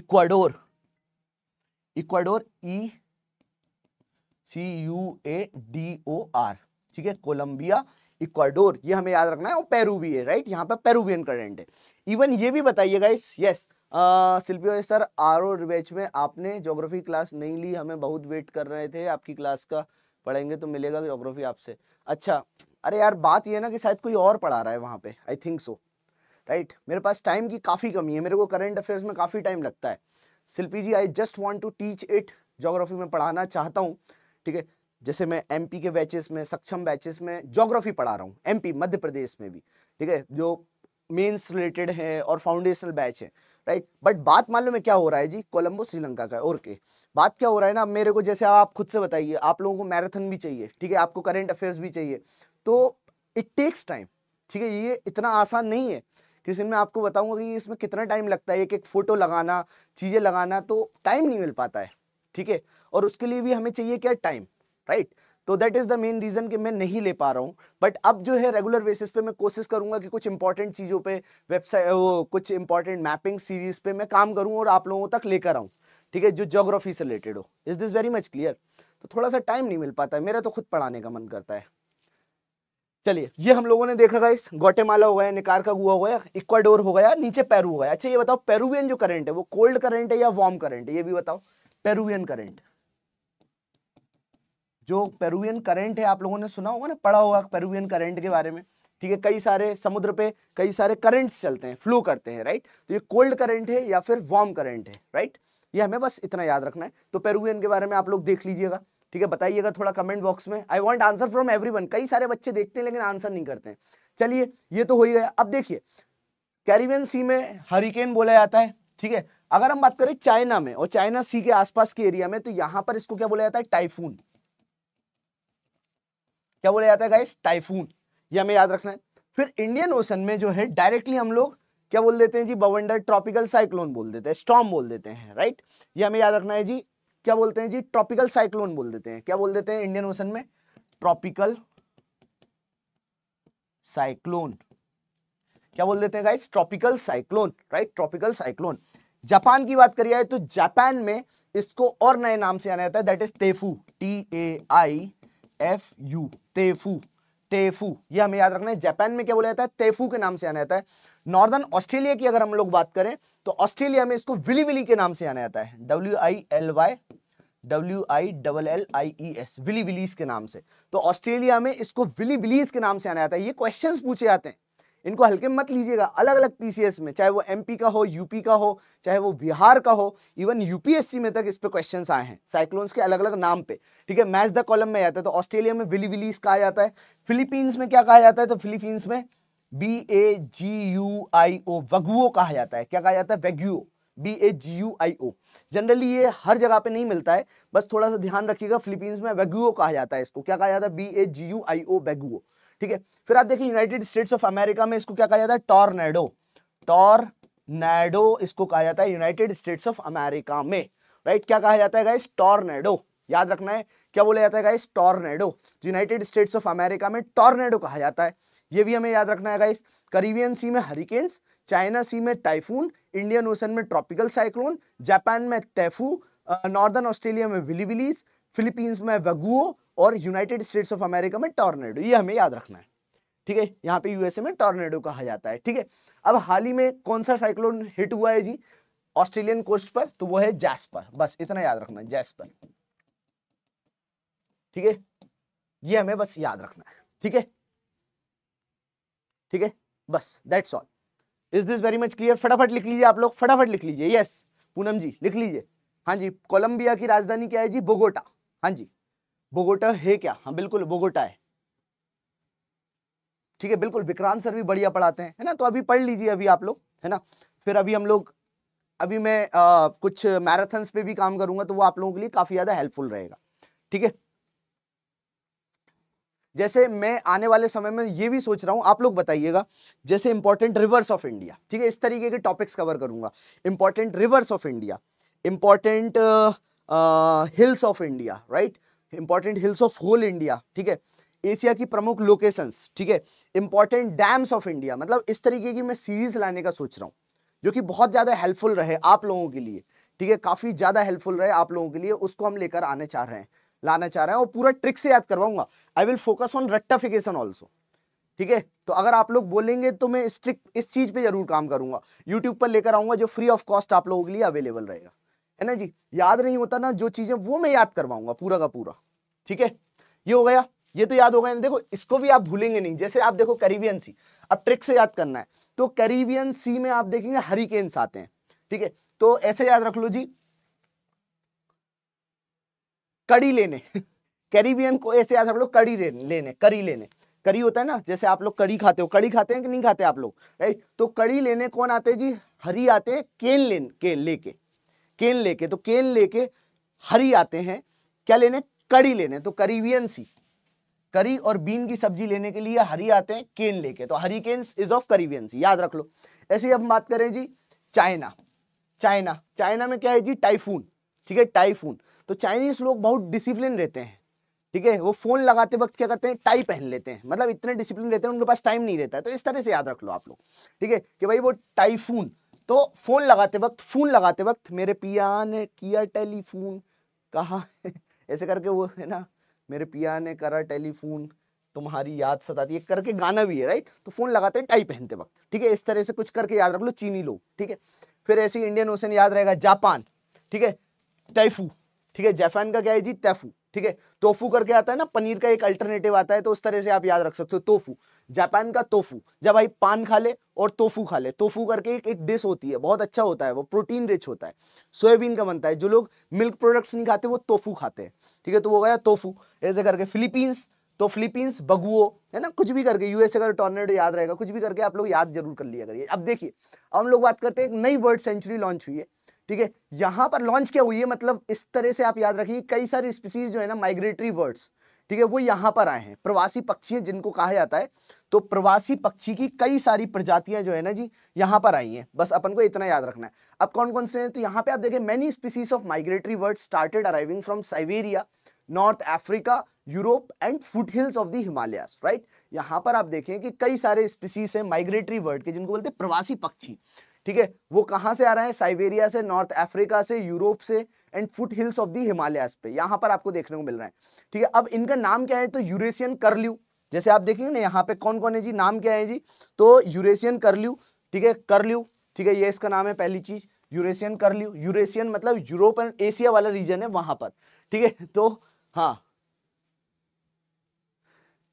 Ecuador Ecuador E C U A D O R ठीक है कोलंबिया इक्वाडोर ये हमें याद रखना है और पेरू भी है राइट यहाँ पर पेरूवियन करेंट है इवन ये भी बताइएगा इस यस शिल्पी सर आर ओ रिवेच में आपने जोग्राफी क्लास नहीं ली हमें बहुत वेट कर रहे थे आपकी क्लास का पढ़ेंगे तो मिलेगा जोग्राफी आपसे अच्छा अरे यार बात ये ना कि शायद कोई और पढ़ा रहा है वहाँ पे आई थिंक सो राइट मेरे पास टाइम की काफ़ी कमी है मेरे को करंट अफेयर्स में काफ़ी टाइम लगता है Shilpi ji I just want to teach it geography में पढ़ाना चाहता हूँ ठीक है जैसे मैं एमपी के बैचेस में सक्षम बैचेस में जोग्राफी पढ़ा रहा हूँ एमपी मध्य प्रदेश में भी ठीक है जो मेंस रिलेटेड है और फाउंडेशनल बैच है राइट बट बात मालूम है क्या हो रहा है जी कोलंबो श्रीलंका का और के बात क्या हो रहा है ना मेरे को जैसे आप खुद से बताइए आप लोगों को मैराथन भी चाहिए ठीक है आपको करेंट अफेयर्स भी चाहिए तो इट टेक्स टाइम ठीक है ये इतना आसान नहीं है किसी में आपको बताऊंगा कि इसमें कितना टाइम लगता है एक एक फ़ोटो लगाना चीज़ें लगाना तो टाइम नहीं मिल पाता है ठीक है और उसके लिए भी हमें चाहिए क्या टाइम राइट तो that is the main reason कि मैं नहीं ले पा रहा हूँ बट अब जो है रेगुलर बेसिस पे मैं कोशिश करूंगा कि कुछ इंपॉर्टेंट चीज़ों पे वेबसाइट वो कुछ इंपॉर्टेंट मैपिंग सीरीज़ पे मैं काम करूँ और आप लोगों तक लेकर आऊँ ठीक है जो जोग्राफी से रिलेटेड हो is this very much clear तो थोड़ा सा टाइम नहीं मिल पाता है मेरा तो खुद पढ़ाने का मन करता है चलिए ये हम लोगों ने देखा गाइस गोटेमाला हो गया निकार का गुआ हो गया इक्वाडोर हो गया नीचे पेरू हो गया अच्छा ये बताओ पेरुवियन जो करंट है वो कोल्ड करंट है या वार्म करंट है ये भी बताओ पेरुवियन करेंट जो पेरुवियन करेंट है आप लोगों ने सुना होगा ना पढ़ा होगा पेरुवियन करेंट के बारे में ठीक है कई सारे समुद्र पे कई सारे करेंट चलते हैं फ्लो करते हैं राइट तो ये कोल्ड करेंट है या फिर वार्म करेंट है राइट ये हमें बस इतना याद रखना है तो पेरुवियन के बारे में आप लोग देख लीजिएगा ठीक है बताइएगा थोड़ा कमेंट बॉक्स में I want answer from every कई सारे बच्चे देखते हैं लेकिन आंसर नहीं करते हैं चलिए ये तो हो ही गया अब देखिए कैरिबियन सी में हरिकेन बोला जाता है ठीक है अगर हम बात करें चाइना में और चाइना सी के आसपास के एरिया में तो यहां पर इसको क्या बोला जाता है टाइफून क्या बोला जाता है गाइस टाइफून ये हमें याद रखना है फिर इंडियन ओशन में जो है डायरेक्टली हम लोग क्या बोल देते हैं जी बवंडर ट्रॉपिकल साइक्लोन बोल देते हैं स्टॉम बोल देते हैं राइट ये हमें याद रखना है जी क्या बोलते हैं जी ट्रॉपिकल साइक्लोन बोल देते हैं क्या बोल देते हैं इंडियन ओशन में ट्रॉपिकल साइक्लोन क्या बोल देते हैं guys tropical cyclone right tropical cyclone Japan की बात करिए तो जापान में इसको और नए नाम से आना जाता है दैट इज तेफू T A I F U तेफू तेफू ये हमें याद रखना है जापान में क्या बोला जाता है तेफू के नाम से आना जाता है नॉर्दर्न ऑस्ट्रेलिया की अगर हम लोग बात करें तो ऑस्ट्रेलिया में इसको विली विली के नाम से आना जाता है W I L Y W I double L I E S willy willies के नाम से तो ऑस्ट्रेलिया में इसको विली विलीज के नाम से आना जाता है ये क्वेश्चन पूछे जाते हैं इनको हल्के मत लीजिएगा अलग अलग पीसीएस में चाहे वो एमपी का हो यूपी का हो चाहे वो बिहार का हो इवन यूपीएससी में तक इस पर क्वेश्चन आए हैं साइक्लोन्स के अलग अलग नाम पे ठीक है मैच द कॉलम में आता है तो ऑस्ट्रेलिया में विली विलीस कहा जाता है फिलीपींस में क्या कहा जाता है तो फिलीपींस में B A G U I ओ वगुओ कहा जाता है क्या कहा जाता है Baguio B A G U I O generally ये हर जगह पे नहीं मिलता है बस थोड़ा सा ध्यान रखिएगा फिलीपींस में वेगुओ कहा जाता है इसको क्या कहा जाता है B A G U I ओ वेगुओ ठीक है फिर आप देखिए यूनाइटेड स्टेट्स ऑफ अमेरिका में इसको क्या कहा जाता है टॉर्नेडो टॉर्नेडो इसको कहा जाता है यूनाइटेड स्टेट्स ऑफ अमेरिका में राइट क्या कहा जाता है गाइस टॉर्नेडो याद रखना है क्या बोला जाता है guys tornado United States of America में टॉर्नेडो कहा जाता है ये भी हमें याद रखना है गाइस करीबियन सी में हरिकेन्स चाइना सी में टाइफून इंडियन ओशन में ट्रॉपिकल साइक्लोन जापान में तेफू नॉर्दर्न ऑस्ट्रेलिया में विलीविलीज फिलीपींस में वगुओ और यूनाइटेड स्टेट्स ऑफ अमेरिका में टॉर्नेडो ये हमें याद रखना है ठीक है यहाँ पे यूएसए में टॉर्नेडो कहा जाता है ठीक है अब हाल ही में कौन सा साइक्लोन हिट हुआ है जी ऑस्ट्रेलियन कोस्ट पर तो वो है जैस्पर बस इतना याद रखना जैस्पर ठीक है ये हमें बस याद रखना है ठीक है ठीक है बस that's all is this very much clear फटाफट लिख लीजिए आप लोग फटाफट लिख लीजिए यस पूनम जी लिख लीजिए हाँ जी कोलंबिया की राजधानी क्या है जी बोगोटा हाँ जी बोगोटा है क्या हाँ बिल्कुल बोगोटा है ठीक है बिल्कुल विक्रांत सर भी बढ़िया पढ़ाते हैं है ना तो अभी पढ़ लीजिए अभी आप लोग है ना फिर अभी हम लोग अभी मैं आ, कुछ मैराथन्स पे भी काम करूंगा तो वो आप लोगों के लिए काफी ज्यादा हेल्पफुल रहेगा ठीक है जैसे मैं आने वाले समय में ये भी सोच रहा हूँ आप लोग बताइएगा जैसे इंपॉर्टेंट रिवर्स ऑफ इंडिया ठीक है इस तरीके के टॉपिक्स कवर करूंगा important rivers of India important hills of India right important hills of whole India ठीक है एशिया की प्रमुख लोकेशंस ठीक है इंपॉर्टेंट डैम्स ऑफ इंडिया मतलब इस तरीके की मैं सीरीज लाने का सोच रहा हूँ जो कि बहुत ज़्यादा हेल्पफुल रहे आप लोगों के लिए ठीक है काफ़ी ज़्यादा हेल्पफुल रहे आप लोगों के लिए उसको हम लेकर आने चाह रहे हैं लाना चाह रहे हैं और पूरा ट्रिक से याद करवाऊंगा I will focus on rectification also ठीक है तो अगर आप लोग बोलेंगे तो मैं ट्रिक इस चीज़ पे जरूर काम करूंगा यूट्यूब पर लेकर आऊंगा जो फ्री ऑफ कॉस्ट आप लोगों के लिए अवेलेबल रहेगा है ना जी याद नहीं होता ना जो चीजें वो मैं याद करवाऊंगा पूरा का पूरा ठीक है ये हो गया ये तो याद हो गया देखो इसको भी आप भूलेंगे नहीं जैसे आप देखो करीबियन सी अब ट्रिक से याद करना है तो करीबियन सी में आप देखेंगे हरिकेन्स आते हैं ठीक है तो ऐसे याद रख लो जी कड़ी लेने कैरिबियन को ऐसे याद रख लो कड़ी लेने करी लेने करी होता है ना जैसे आप लोग कड़ी खाते हो कड़ी खाते हैं कि नहीं खाते आप लोग राइट तो कड़ी लेने कौन आते हैं जी हरी आते हैं केन लेन केन लेके केन लेके तो केन लेके हरी आते हैं क्या लेने कड़ी लेने तो करीबियन सी करी और बीन की सब्जी लेने के लिए हरी आते हैं केन लेके तो hurricanes is of Caribbean Sea याद रख लो ऐसे अब बात करें जी चाइना चाइना चाइना में क्या है जी टाइफून ठीक है टाइफून तो चाइनीज लोग बहुत डिसिप्लिन रहते हैं ठीक है वो फोन लगाते वक्त क्या करते हैं टाई पहन लेते हैं मतलब इतने डिसिप्लिन रहते हैं उनके पास टाइम नहीं रहता है तो इस तरह से याद रख लो आप लोग ठीक है कि भाई वो टाइफून तो फ़ोन लगाते वक्त फ़ोन लगाते वक्त मेरे पिया ने किया टेलीफोन कहा ऐसे करके वो है ना मेरे पिया ने करा टेलीफोन तुम्हारी याद सताती है करके गाना भी है राइट तो फ़ोन लगाते हैं टाई पहनते वक्त ठीक है इस तरह से कुछ करके याद रख लो चीनी लोग ठीक है फिर ऐसे इंडियन ओशन याद रहेगा जापान ठीक है तैफू ठीक है जापान का क्या है जी तैफू ठीक है तोफू करके आता है ना पनीर का एक अल्टरनेटिव आता है तो उस तरह से आप याद रख सकते हो तोफू जापान का तोफू जब भाई पान खा ले और तोफू खा ले तोफू करके एक एक डिश होती है बहुत अच्छा होता है वो प्रोटीन रिच होता है सोयाबीन का बनता है जो लोग मिल्क प्रोडक्ट्स नहीं खाते वो तोफू खाते हैं ठीक है तो वो गया तोफू ऐसे करके फिलीपींस तो फिलीपींस बगुओ है ना कुछ भी करके यूएसए का टॉर्नेडो याद रहेगा कुछ भी करके आप लोग याद जरूर कर लिया करिए अब देखिए हम लोग बात करते हैं एक नई वर्ल्ड सेंचुरी लॉन्च हुई है ठीक है यहाँ पर लॉन्च क्या हुई है मतलब इस तरह से आप याद रखिए कई सारी स्पीसीज जो है ना माइग्रेटरी वर्ड्स ठीक है वो यहाँ पर आए हैं प्रवासी पक्षी है जिनको कहा जाता है तो प्रवासी पक्षी की कई सारी प्रजातियां जो है ना जी यहाँ पर आई हैं बस अपन को इतना याद रखना है अब कौन कौन से हैं तो यहाँ पे आप देखें many species of migratory bird started arriving from Siberia North Africa Europe and foothills of the Himalaya right यहाँ पर आप देखें कि कई सारे स्पीसीज हैं माइग्रेटरी वर्ड के जिनको बोलते हैं प्रवासी पक्षी ठीक है वो कहां से आ रहा है साइबेरिया से नॉर्थ अफ्रीका से यूरोप से and foothills of the Himalaya पे यहां पर आपको देखने को मिल रहा है ठीक है अब इनका नाम क्या है तो यूरेशियन करल्यू जैसे आप देखेंगे ना यहाँ पे कौन कौन है जी नाम क्या है जी तो यूरेशियन करल्यू ठीक है करल्यू ठीक है ये इसका नाम है पहली चीज़ यूरेशियन करल्यू यूरेशियन मतलब यूरोप एंड एशिया वाला रीजन है वहां पर ठीक है तो हाँ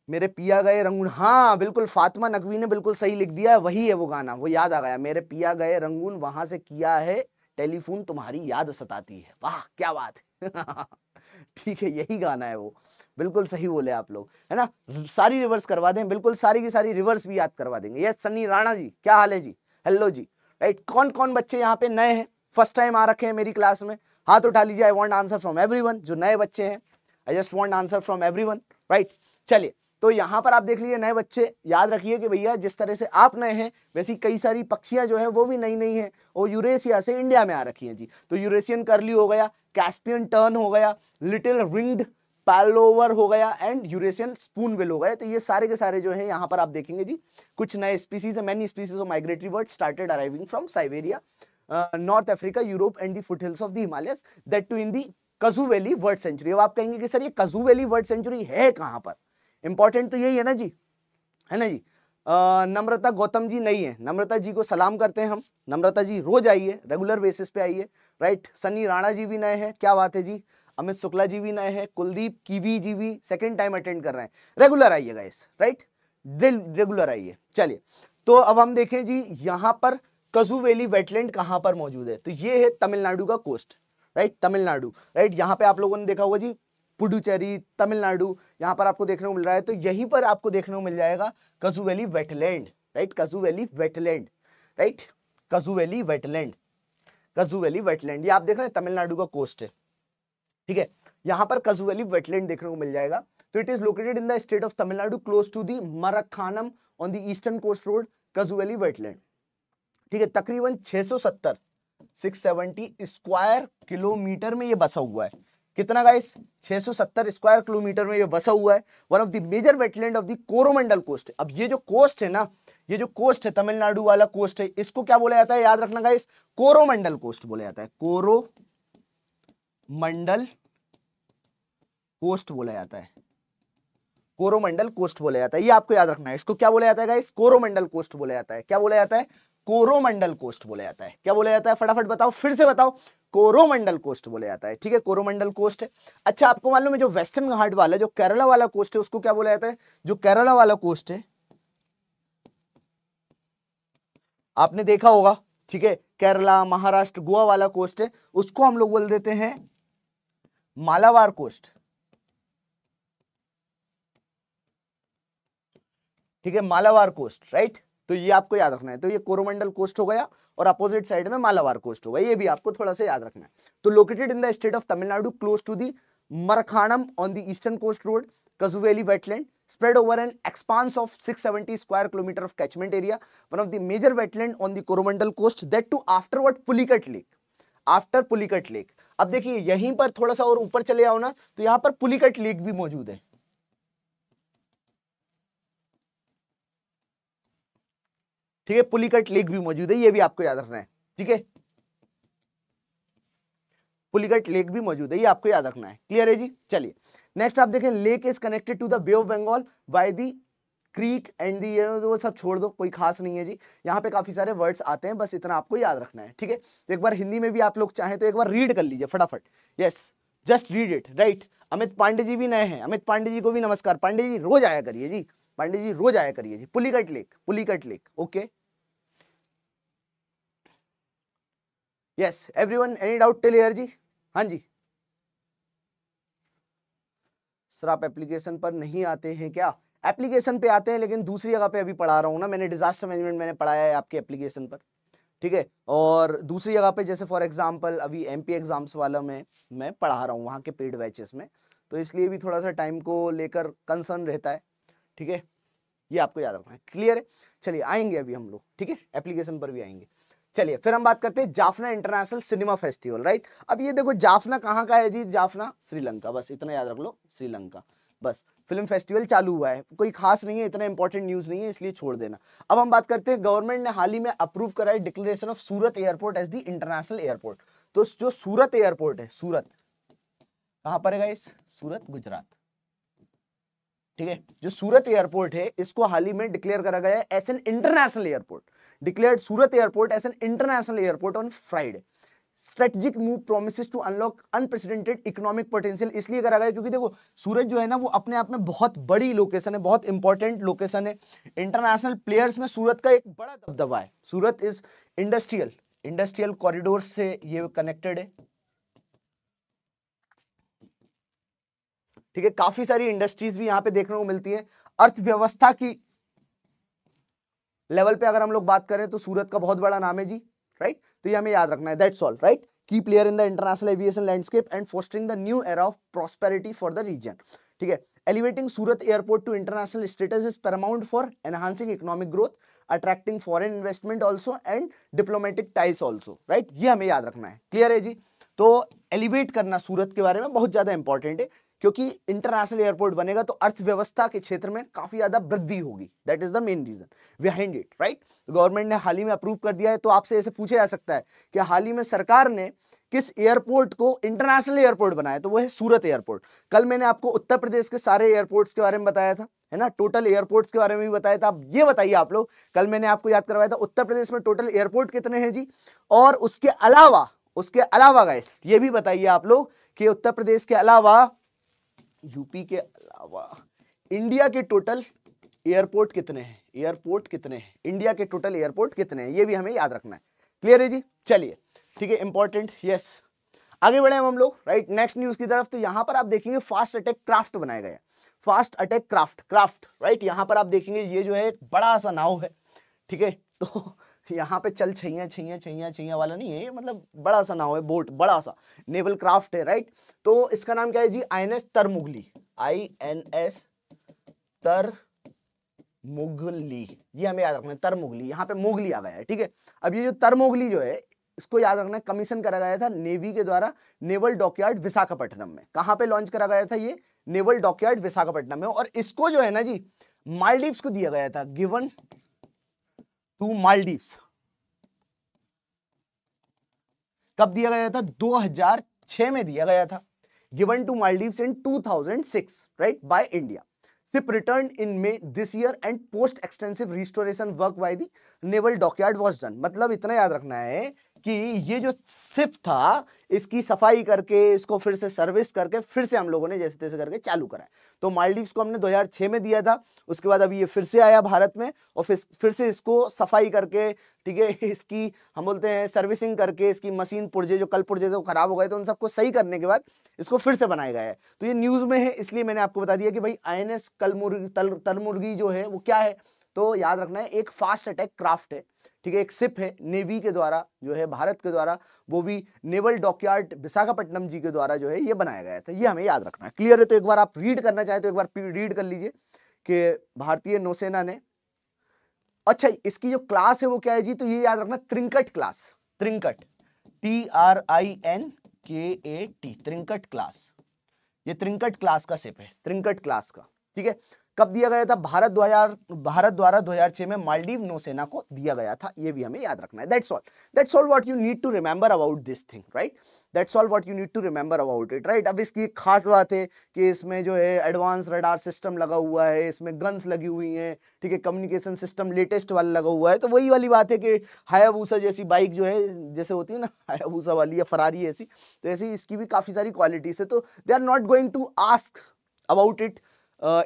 मेरे पिया गए रंगून हाँ बिल्कुल फातिमा नकवी ने बिल्कुल सही लिख दिया है वही है वो गाना वो याद आ गया मेरे पिया गए रंगून वहां से किया है टेलीफोन तुम्हारी याद सताती है वाह क्या बात है ठीक है यही गाना है वो बिल्कुल सही बोले आप लोग है ना सारी रिवर्स करवा दें बिल्कुल सारी की सारी रिवर्स भी याद करवा देंगे यस सनी राणा जी क्या हाल है जी हेलो जी राइट कौन कौन बच्चे यहाँ पे नए हैं फर्स्ट टाइम आ रखे हैं मेरी क्लास में हाथ उठा लीजिए I want answer from every जो नए बच्चे हैं I just want answer from every right चलिए तो यहाँ पर आप देख लीजिए नए बच्चे याद रखिए कि भैया जिस तरह से आप नए हैं वैसी कई सारी पक्षियाँ जो है वो भी नई नई हैं और यूरेशिया से इंडिया में आ रखी हैं जी तो यूरेशियन करली हो गया कैस्पियन टर्न हो गया लिटिल रिंग्ड पैलोवर हो गया एंड यूरेशियन स्पून विल हो गया तो ये सारे के सारे जो है यहाँ पर आप देखेंगे जी कुछ नए species many species of migratory bird started arriving from Siberia North Africa Europe and the foothills hills of the Himalayas that too in the Kazhuveli bird sanctuary अब आप कहेंगे कि सर ये कजू वैली वर्ल्ड सेंचुरी है कहाँ पर इंपॉर्टेंट तो यही है ना जी है ना जी नम्रता गौतम जी नहीं है नम्रता जी को सलाम करते हैं हम नम्रता जी रोज आइए रेगुलर बेसिस पे आइए राइट सनी राणा जी भी नए हैं क्या बात है जी अमित शुक्ला जी भी नए हैं कुलदीप कीवी जी भी सेकेंड टाइम अटेंड कर रहे हैं रेगुलर आइएगा इस राइट रेगुलर आइए चलिए तो अब हम देखें जी यहाँ पर वैली वेटलैंड कहाँ पर मौजूद है तो ये है तमिलनाडु का कोस्ट राइट तमिलनाडु राइट यहाँ पे आप लोगों ने देखा होगा जी पुडुचेरी तमिलनाडु यहाँ पर आपको देखने को मिल रहा है तो यहीं पर आपको देखने को मिल जाएगा Kazhuveli wetland right Kazhuveli wetland right Kazhuveli wetland Kazhuveli wetland ये आप देख रहे हैं तमिलनाडु का कोस्ट है ठीक है यहाँ पर कजू वैली वेटलैंड देखने को मिल जाएगा तो it is located in the state of Tamil Nadu close to the Marakkanam on the eastern coast road Kazhuveli wetland ठीक है तकरीबन 670 670 स्क्वायर किलोमीटर में ये बसा हुआ है कितना गाइस 670 स्क्वायर किलोमीटर में ये बसा हुआ है one of the major wetland of the Coromandel coast अब ये जो कोस्ट है ना ये जो कोस्ट है तमिलनाडु वाला कोस्ट है इसको क्या बोला जाता है याद रखना गाइस कोरोमंडल कोस्ट बोला जाता है कोरो मंडल कोस्ट बोला जाता है कोरोमंडल कोस्ट बोला जाता है ये आपको याद रखना है इसको क्या बोला जाता है गाइस कोरोमंडल कोस्ट बोला जाता है क्या बोला जाता है कोरोमंडल कोस्ट बोला जाता है क्या बोला जाता है फटाफट बताओ फिर से बताओ कोरोमंडल कोस्ट बोला जाता है ठीक है कोरोमंडल कोस्ट है अच्छा आपको मालूम है जो वेस्टर्न घाट वाला जो केरला वाला कोस्ट है उसको क्या बोला जाता है जो केरला वाला कोस्ट है आपने देखा होगा ठीक है केरला महाराष्ट्र गोवा वाला कोस्ट है उसको हम लोग बोल देते हैं मालावार कोस्ट ठीक है मालावार कोस्ट राइट तो ये आपको याद रखना है तो ये कोरोमंडल कोस्ट हो गया और अपोजिट साइड में मालावार कोस्ट हो गया ये भी आपको थोड़ा सा याद रखना है तो located in the state of Tamil Nadu close to the Marakkanam on the eastern coast road spread over spread expanse of six seventy 670 kilometre of catchment area one of the major wetland on the Coromandel coast that too after what Pulicat lake after Pulicat lake अब देखिए यहीं पर थोड़ा सा और ऊपर चले आओ ना तो यहाँ पर पुलिकट लेक भी मौजूद है ठीक है पुलिकट लेक भी मौजूद है ये भी आपको याद रखना है ठीक है पुलिकट लेक भी मौजूद है ये आपको याद रखना है क्लियर है जी चलिए नेक्स्ट आप देखें lake is connected to the Bay of Bengal by the creek and the वो सब छोड़ दो कोई खास नहीं है जी यहाँ पे काफी सारे वर्ड्स आते हैं बस इतना आपको याद रखना है ठीक है तो एक बार हिंदी में भी आप लोग चाहें तो एक बार रीड कर लीजिए फटाफट yes just read it right Amit Pandey ji भी नए हैं अमित पांडे जी को भी नमस्कार पांडे जी रोज आया करिए जी पांडे जी रोज आया करिए जी Pulicat lake Pulicat lake okay yes everyone any doubt tell here जी हाँ जी सर आप एप्लीकेशन पर नहीं आते हैं क्या एप्लीकेशन पे आते हैं लेकिन दूसरी जगह पे अभी पढ़ा रहा हूँ ना मैंने डिजास्टर मैनेजमेंट मैंने पढ़ाया है आपके एप्लीकेशन पर ठीक है और दूसरी जगह पे जैसे फॉर एग्जांपल अभी एमपी एग्जाम्स वाला में मैं पढ़ा रहा हूँ वहाँ के पेड बैचेस में तो इसलिए भी थोड़ा सा टाइम को लेकर कंसर्न रहता है ठीक है ये आपको याद रखना है क्लियर है चलिए आएंगे अभी हम लोग ठीक है एप्लीकेशन पर भी आएंगे चलिए फिर हम बात करते हैं Jaffna international cinema festival right अब ये देखो जाफना कहाँ का है जी जाफना श्रीलंका बस इतना याद रख लो श्रीलंका बस फिल्म फेस्टिवल चालू हुआ है कोई खास नहीं है इतना इंपॉर्टेंट न्यूज़ नहीं है इसलिए छोड़ देना अब हम बात करते हैं गवर्नमेंट ने हाल ही में अप्रूव करा है declaration of Surat airport as the international airport तो जो सूरत एयरपोर्ट है सूरत कहाँ पर है इस सूरत गुजरात ठीक है जो सूरत एयरपोर्ट है इसको हाल ही में डिक्लेयर करा गया है as an international airport declared Surat airport as an international airport on Friday strategic move promise to unlock unprecedented economic potential इसलिए करा गया क्योंकि देखो सूरत जो है ना वो अपने आप में बहुत बड़ी लोकेशन है बहुत इंपॉर्टेंट लोकेशन है इंटरनेशनल प्लेयर्स में सूरत का एक बड़ा दबदबा है Surat is industrial industrial corridor से ये कनेक्टेड है ठीक है काफी सारी इंडस्ट्रीज भी यहां पे देखने को मिलती है अर्थव्यवस्था की लेवल पे अगर हम लोग बात करें तो सूरत का बहुत बड़ा नाम है जी राइट तो ये हमें याद रखना है that's all right key player in the international aviation landscape and fostering the new era of prosperity for the region ठीक है elevating Surat airport to international status is paramount for enhancing economic growth attracting foreign investment also and diplomatic ties also right ये हमें याद रखना है क्लियर है जी तो एलिवेट करना सूरत के बारे में बहुत ज़्यादा इंपॉर्टेंट है क्योंकि इंटरनेशनल एयरपोर्ट बनेगा तो अर्थव्यवस्था के क्षेत्र में काफी ज्यादा वृद्धि होगी that is the main reason behind it right government ने हाल ही में अप्रूव कर दिया है तो आपसे ऐसे पूछा जा सकता है कि हाल ही में सरकार ने किस एयरपोर्ट को इंटरनेशनल एयरपोर्ट बनाया तो वो है सूरत एयरपोर्ट कल मैंने आपको उत्तर प्रदेश के सारे एयरपोर्ट्स के बारे में बताया था है ना टोटल एयरपोर्ट्स के बारे में भी बताया था आप ये बताइए आप लोग कल मैंने आपको याद करवाया था उत्तर प्रदेश में टोटल एयरपोर्ट कितने हैं जी और उसके अलावा उसके अलावा गाइस ये भी बताइए आप लोग कि उत्तर प्रदेश के अलावा यूपी के अलावा इंडिया के टोटल एयरपोर्ट कितने हैं एयरपोर्ट कितने हैं इंडिया के टोटल एयरपोर्ट कितने हैं ये भी हमें याद रखना है क्लियर है जी चलिए ठीक है इंपॉर्टेंट यस आगे बढ़े हम लोग राइट नेक्स्ट न्यूज की तरफ तो यहां पर आप देखेंगे फास्ट अटैक क्राफ्ट बनाया गया fast attack craft craft right यहां पर आप देखेंगे ये जो है एक बड़ा सा नाव है ठीक है तो यहाँ पे चल छैया छैया छैया छैया वाला नहीं है ये मतलब बड़ा सा नाव है बोट बड़ा सा नेवल क्राफ्ट है राइट तो इसका नाम क्या है जी I N S Tarmugli I N S Tarmugli ये हमें याद रखना है तर मुगली यहाँ पे मुगली आ गया है ठीक है अब ये जो तर मुगली जो है इसको याद रखना है कमीशन करा गया था नेवी के द्वारा नेवल डॉकयार्ड विशाखापट्टनम में कहाँ पे लॉन्च करा गया था ये नेवल डॉकयार्ड विशाखापट्टनम में और इसको जो है ना जी मालदीव्स को दिया गया था गिवन टू मालदीव्स कब दिया गया था 2006 में दिया गया था given to Maldives in 2006 right by India ship return in May this year and post extensive restoration work by the naval dockyard was done मतलब इतना याद रखना है कि ये जो सिप था इसकी सफाई करके इसको फिर से सर्विस करके फिर से हम लोगों ने जैसे तैसे करके चालू कराया तो मालदीव्स को हमने 2006 में दिया था उसके बाद अभी ये फिर से आया भारत में और फिर फिर से इसको सफाई करके ठीक है इसकी हम बोलते हैं सर्विसिंग करके इसकी मशीन पुर्जे जो कल पुर्जे थे वो खराब हो गए थे उन सबको सही करने के बाद इसको फिर से बनाया गया है तो ये न्यूज़ में है इसलिए मैंने आपको बता दिया कि भाई आई एन एस कलमुर्गी जो है वो क्या है तो याद रखना है एक फास्ट अटैक क्राफ्ट है ठीक है एक सिप है नेवी के द्वारा जो है भारत के द्वारा वो भी नेवल डॉकयार्ड विशाखापट्टनम जी के द्वारा जो है ये बनाया गया था ये हमें याद रखना है क्लियर है तो एक बार आप रीड करना चाहें तो एक बार रीड कर लीजिए कि भारतीय नौसेना ने अच्छा इसकी जो क्लास है वो क्या है जी तो ये याद रखना Trinkat class Trinkat T R I N K A T त्रिंकट class ये त्रिंकट क्लास का सिप है त्रिंकट क्लास का ठीक है कब दिया गया था भारत द्वारा भारत द्वारा 2006 में मालदीव नौसेना को दिया गया था ये भी हमें याद रखना है that's all that's all what you need to remember about this thing right that's all what you need to remember about it right अब इसकी एक खास बात है कि इसमें जो है एडवांस रडार सिस्टम लगा हुआ है इसमें गन्स लगी हुई हैं ठीक है कम्युनिकेशन सिस्टम लेटेस्ट वाला लगा हुआ है तो वही वाली बात है कि हायाबूसा जैसी बाइक जो है जैसे होती है ना हायाबूसा वाली या फरारी ऐसी तो ऐसी इसकी भी काफ़ी सारी क्वालिटीज़ है तो they are not going to ask about it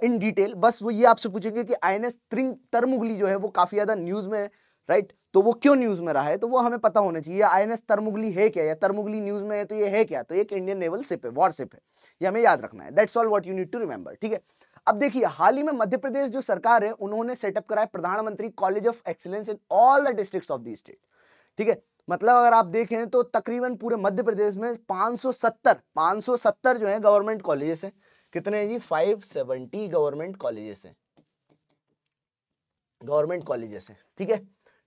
in detail बस वो ये आपसे पूछेंगे कि आई एन एस तरमुगली जो है वो काफ़ी ज़्यादा न्यूज़ में है राइट तो वो क्यों न्यूज़ में रहा है तो वो हमें पता होना चाहिए आई एन एस तरमुगली है क्या या तरमुगली न्यूज़ में है तो ये है क्या तो एक इंडियन नेवल सिप है वॉर सिप है ये हमें याद रखना है that's all what you need to remember ठीक है अब देखिए हाल ही में मध्य प्रदेश जो सरकार है उन्होंने सेटअप कराया प्रधानमंत्री college of excellence in all the district of the state ठीक है मतलब अगर आप देखें तो तकरीबन पूरे मध्य प्रदेश में 570 570 जो है गवर्नमेंट कॉलेजेस हैं कितने जी जी 570 गवर्नमेंट कॉलेजेस हैं गवर्नमेंट कॉलेजेस हैं ठीक है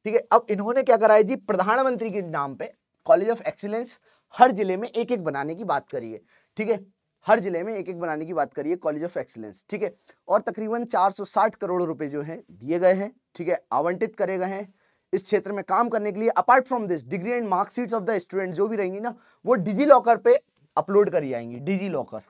ठीक है अब इन्होंने क्या कराया जी प्रधानमंत्री के नाम पे कॉलेज ऑफ एक्सीलेंस हर जिले में एक एक बनाने की बात करिए ठीक है हर जिले में एक एक बनाने की बात करिए कॉलेज ऑफ एक्सीलेंस ठीक है और तकरीबन 460 करोड़ रुपए जो है दिए गए हैं ठीक है आवंटित करे गए हैं इस क्षेत्र में काम करने के लिए apart from this degree and marksheets of the student जो भी रहेंगी ना वो डिजी लॉकर पे अपलोड करी जाएंगी डिजी लॉकर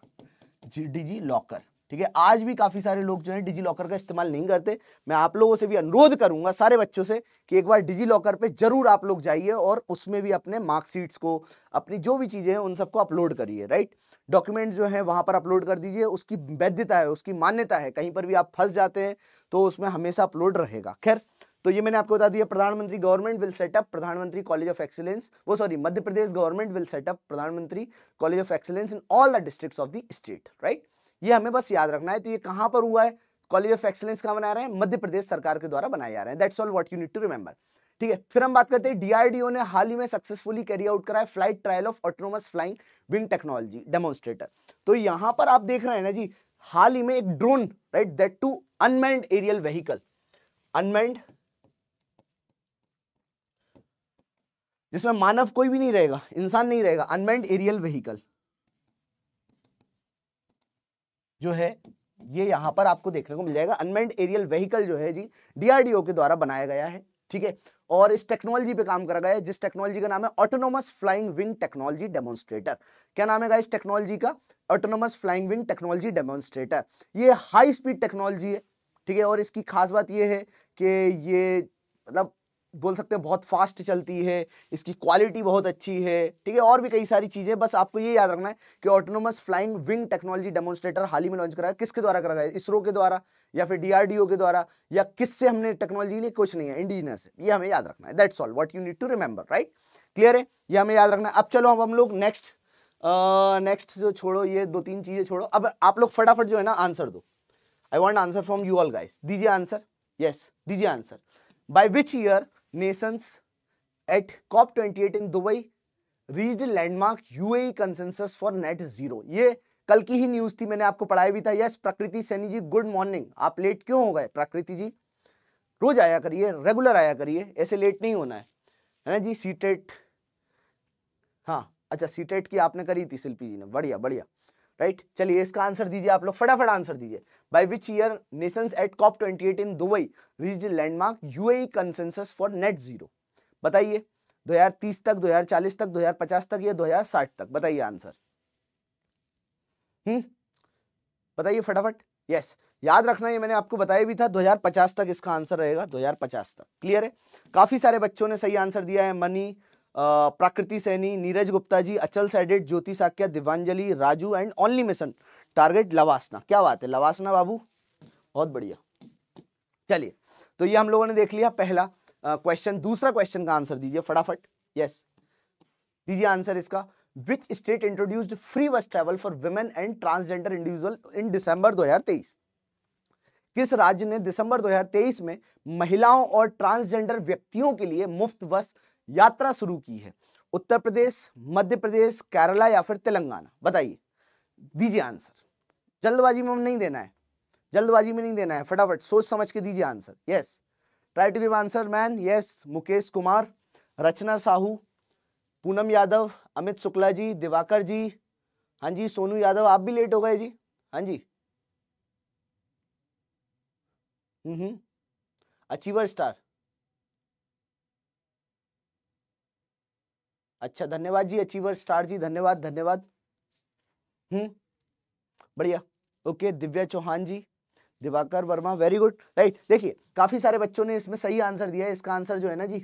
डिजी लॉकर ठीक है आज भी काफ़ी सारे लोग जो है डिजी लॉकर का इस्तेमाल नहीं करते मैं आप लोगों से भी अनुरोध करूंगा सारे बच्चों से कि एक बार डिजी लॉकर पे जरूर आप लोग जाइए और उसमें भी अपने मार्कशीट्स को अपनी जो भी चीज़ें हैं उन सबको अपलोड करिए राइट डॉक्यूमेंट्स जो है वहाँ पर अपलोड कर दीजिए उसकी वैधता है उसकी मान्यता है कहीं पर भी आप फंस जाते हैं तो उसमें हमेशा अपलोड रहेगा खैर तो ये मैंने आपको बता दिया प्रधानमंत्री गवर्नमेंट विल सेटअप प्रधानमंत्री कॉलेज ऑफ एक्सीलेंस वो sorry Madhya Pradesh government will setup प्रधानमंत्री college of excellence in all the district of the state right ये हमें बस याद रखना है तो ये कहां पर हुआ है कॉलेज ऑफ एक्सीलेंस कहां बना रहे हैं मध्य प्रदेश सरकार के द्वारा बनाया जा रहे हैं that's all what you need to remember ठीक है फिर हम बात करते हैं डीआरडीओ ने हाल ही में सक्सेसफुली कैरी आउट कराया flight trial of autonomous flying wing technology demonstrator तो यहां पर आप देख रहे हैं ना जी हाल ही में एक drone right that too unmanned aerial vehicle unmanned जिसमें मानव कोई भी नहीं रहेगा इंसान नहीं रहेगा अनमेंड एरियल व्हीकल जो है ये यहां पर आपको देखने को मिल जाएगा अनमेंड एरियल व्हीकल जो है जी डीआरडीओ के द्वारा बनाया गया है ठीक है और इस टेक्नोलॉजी पे काम करा गया है जिस टेक्नोलॉजी का नाम है autonomous flying wing technology demonstrator क्या नाम है इस टेक्नोलॉजी का autonomous flying wing technology demonstrator ये हाई स्पीड टेक्नोलॉजी है ठीक है और इसकी खास बात यह है कि ये मतलब बोल सकते हैं बहुत फास्ट चलती है इसकी क्वालिटी बहुत अच्छी है ठीक है और भी कई सारी चीज़ें बस आपको ये याद रखना है कि autonomous flying wing technology demonstrator हाल ही में लॉन्च कराया किसके द्वारा करा गया इसरो के द्वारा या फिर डीआरडीओ के द्वारा या किससे हमने टेक्नोलॉजी ने कुछ नहीं है इंडिजिनस ये हमें याद रखना है that's all what you need to remember right clear है ये हमें याद रखना है अब चलो अब हम लोग नेक्स्ट नेक्स्ट जो छोड़ो ये दो तीन चीज़ें छोड़ो अब आप लोग फटाफट जो है ना आंसर दो I want answer from you all guys दीजिए आंसर यस दीजिए answer by which year COP twenty eight in Dubai reach landmark UAE consensus for net zero ये कल की ही न्यूज थी मैंने आपको पढ़ाया भी था yes Prakriti Saini ji good morning आप लेट क्यों हो गए प्रकृति जी रोज आया करिए रेगुलर आया करिए ऐसे लेट नहीं होना है है ना जी सीटेट हाँ अच्छा सीटेट की आपने करी थी शिल्पी जी ने बढ़िया बढ़िया राइट चलिए इसका आंसर दीजिए आप लोग फटाफट आंसर दीजिए by which year nations at COP 28 in Dubai reached landmark UAE consensus for net zero बताइए 2030 तक 2040 तक 2050 तक या 2060 तक बताइए आंसर हम्म बताइए फटाफट यस याद रखना ये मैंने आपको बताया भी था 2050 तक इसका आंसर रहेगा 2050 तक क्लियर है काफी सारे बच्चों ने सही आंसर दिया है मनी प्राकृति सैनी नीरज गुप्ता जी अचल सैडेट Jyoti Shakya Divyanjali Raju and only mission target लवासना क्या बात है लवासना बाबू बहुत बढ़िया चलिए तो ये हम लोगों ने देख लिया पहला क्वेश्चन दूसरा क्वेश्चन का आंसर दीजिए फटाफट यस दीजिए आंसर इसका which state introduced free bus travel for women and transgender individual in December 2023 किस राज्य ने दिसंबर 2023 में महिलाओं और ट्रांसजेंडर व्यक्तियों के लिए मुफ्त बस यात्रा शुरू की है उत्तर प्रदेश मध्य प्रदेश केरला या फिर तेलंगाना बताइए दीजिए आंसर जल्दबाजी में हम नहीं देना है जल्दबाजी में नहीं देना है फटाफट सोच समझ के दीजिए answer yes try to give answer man yes Mukesh Kumar Rachna Sahu Poonam Yadav Amit Shukla ji Diwakar ji हाँ जी सोनू यादव आप भी लेट हो गए जी हाँ जी हम्म अचीवर हम्म। स्टार अच्छा धन्यवाद जी अचीवर स्टार जी धन्यवाद धन्यवाद हम्म बढ़िया okay Divya Chauhan ji Diwakar Verma very good right देखिए काफी सारे बच्चों ने इसमें सही आंसर दिया है इसका आंसर जो है ना जी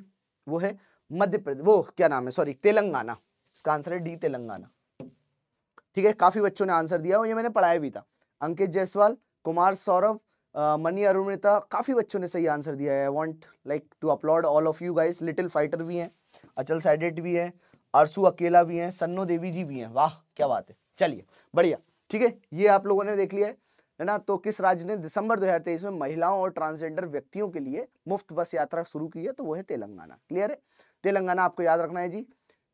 वो है मध्य प्रदेश वो क्या नाम है सॉरी तेलंगाना इसका आंसर है डी तेलंगाना ठीक है काफी बच्चों ने आंसर दिया और ये मैंने पढ़ाया भी था अंकित जायसवाल कुमार सौरभ मनी अरुणिता काफी बच्चों ने सही आंसर दिया है I want like to upload all of you guys little fighter भी हैं अचल साइडेट भी है अरसू अकेला भी है सन्नो देवी जी भी हैं वाह क्या बात है चलिए बढ़िया ठीक है ये आप लोगों ने देख लिया है है ना तो किस राज्य ने दिसंबर 2023 में महिलाओं और ट्रांसजेंडर व्यक्तियों के लिए मुफ्त बस यात्रा शुरू की है तो वो है तेलंगाना क्लियर है तेलंगाना आपको याद रखना है जी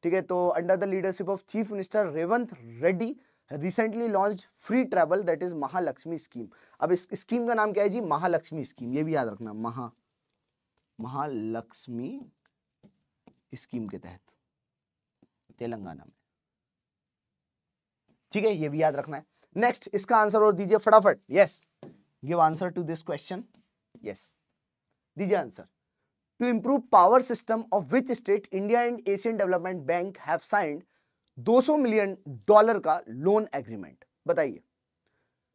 ठीक है तो under the leadership of chief minister Revanth Reddy recently launch free travel that is Mahalakshmi scheme अब इस स्कीम का नाम क्या है जी महालक्ष्मी स्कीम ये भी याद रखना महा महालक्ष्मी स्कीम के तहत तेलंगाना में ठीक है ये भी याद रखना है नेक्स्ट इसका आंसर और दीजिए फटाफट yes give answer to this question yes दीजिए answer to improve power system of which state India and Asian development bank have signed 200 million dollar का लोन एग्रीमेंट बताइए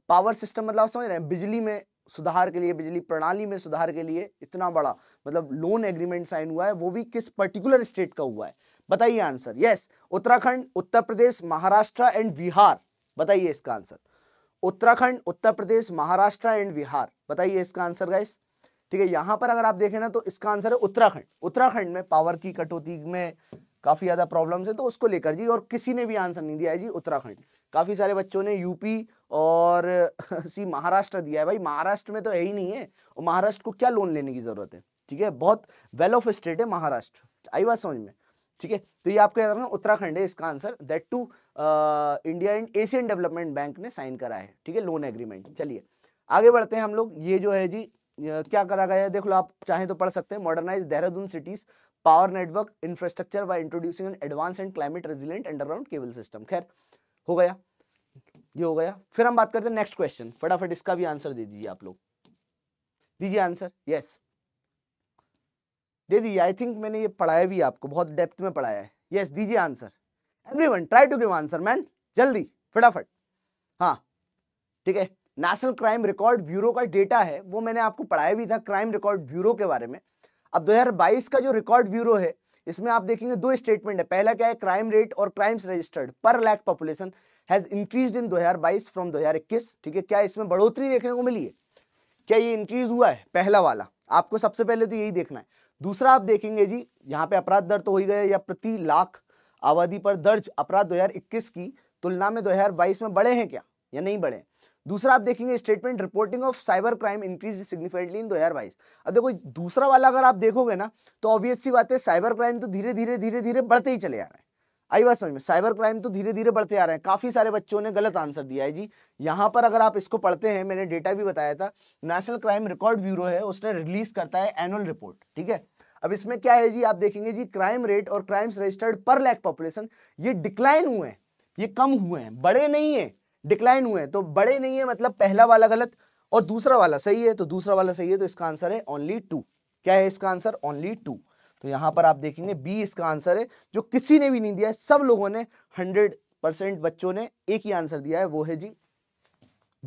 पावर सिस्टम मतलब समझ रहे हैं बिजली में सुधार के लिए बिजली प्रणाली में सुधार के लिए इतना बड़ा मतलब लोन एग्रीमेंट साइन हुआ है वो भी किस पर्टिकुलर स्टेट का हुआ है बताइए answer yes Uttarakhand Uttar Pradesh Maharashtra and Bihar बताइए इसका आंसर उत्तराखंड उत्तर प्रदेश महाराष्ट्र एंड बिहार बताइए इसका आंसर गाइस ठीक है यहां पर अगर आप देखें ना तो इसका आंसर है उत्तराखंड उत्तराखंड में पावर की कटौती में काफ़ी ज़्यादा प्रॉब्लम है तो उसको लेकर जी और किसी ने भी आंसर नहीं दिया है जी उत्तराखंड काफ़ी सारे बच्चों ने यूपी और सी महाराष्ट्र दिया है भाई महाराष्ट्र में तो है ही नहीं है और महाराष्ट्र को क्या लोन लेने की ज़रूरत है ठीक है बहुत वेल ऑफ स्टेट है महाराष्ट्र आई बात समझ में ठीक है तो ये आपको याद रखना उत्तराखंड है इसका answer that to India and Asian development bank ने साइन करा है ठीक है लोन एग्रीमेंट चलिए आगे बढ़ते हैं हम लोग ये जो है जी क्या करा गया है देख लो आप चाहे तो पढ़ सकते हैं modernise Dehradun cities power network infrastructure by introducing an advance and climate resilient underground cable system खैर हो गया ये हो गया फिर हम बात करते हैं नेक्स्ट क्वेश्चन फटाफट इसका भी आंसर दे दीजिए आप लोग दीजिए आंसर यस दे दीजिए आई थिंक मैंने ये पढ़ाया भी आपको बहुत डेप्थ में पढ़ाया है यस दीजिए answer everyone try to give answer man जल्दी फटाफट हाँ ठीक है नेशनल क्राइम रिकॉर्ड ब्यूरो का डेटा है वो मैंने आपको पढ़ाया भी था क्राइम रिकॉर्ड ब्यूरो के बारे में अब 2022 का जो रिकॉर्ड ब्यूरो है इसमें आप देखेंगे दो स्टेटमेंट है पहला क्या है क्राइम रेट और crimes registered per lakh population has increase in 2022 from 2021 ठीक है क्या इसमें बढ़ोतरी देखने को मिली है क्या ये इंक्रीज हुआ है पहला वाला आपको सबसे पहले तो यही देखना है दूसरा आप देखेंगे जी यहाँ पे अपराध दर तो हो ही गया या प्रति लाख आबादी पर दर्ज अपराध इक्कीस की तुलना में बाईस में बढ़े हैं क्या या नहीं बढ़े दूसरा आप देखेंगे statement reporting of cyber crime increase significantly in दो हजार बाईस अब देखो दूसरा वाला अगर आप देखोगे ना तो ऑब्वियस सी बात है साइबर क्राइम तो धीरे धीरे धीरे धीरे बढ़ते ही चले आ रहे हैं आई बात समझ में साइबर क्राइम तो धीरे धीरे बढ़ते आ रहे हैं काफ़ी सारे बच्चों ने गलत आंसर दिया है जी यहाँ पर अगर आप इसको पढ़ते हैं मैंने डेटा भी बताया था नेशनल क्राइम रिकॉर्ड ब्यूरो है उसने रिलीज करता है एनुअल रिपोर्ट ठीक है अब इसमें क्या है जी आप देखेंगे जी क्राइम रेट और crimes registered per lakh population ये डिक्लाइन हुए हैं ये कम हुए हैं बड़े नहीं है डिक्लाइन हुए तो बड़े नहीं है मतलब पहला वाला गलत और दूसरा वाला सही है तो दूसरा वाला सही है तो इसका आंसर है ओनली टू क्या है इसका आंसर ओनली टू तो यहाँ पर आप देखेंगे बी इसका आंसर है जो किसी ने भी नहीं दिया है सब लोगों ने हंड्रेड परसेंट बच्चों ने एक ही आंसर दिया है वो है जी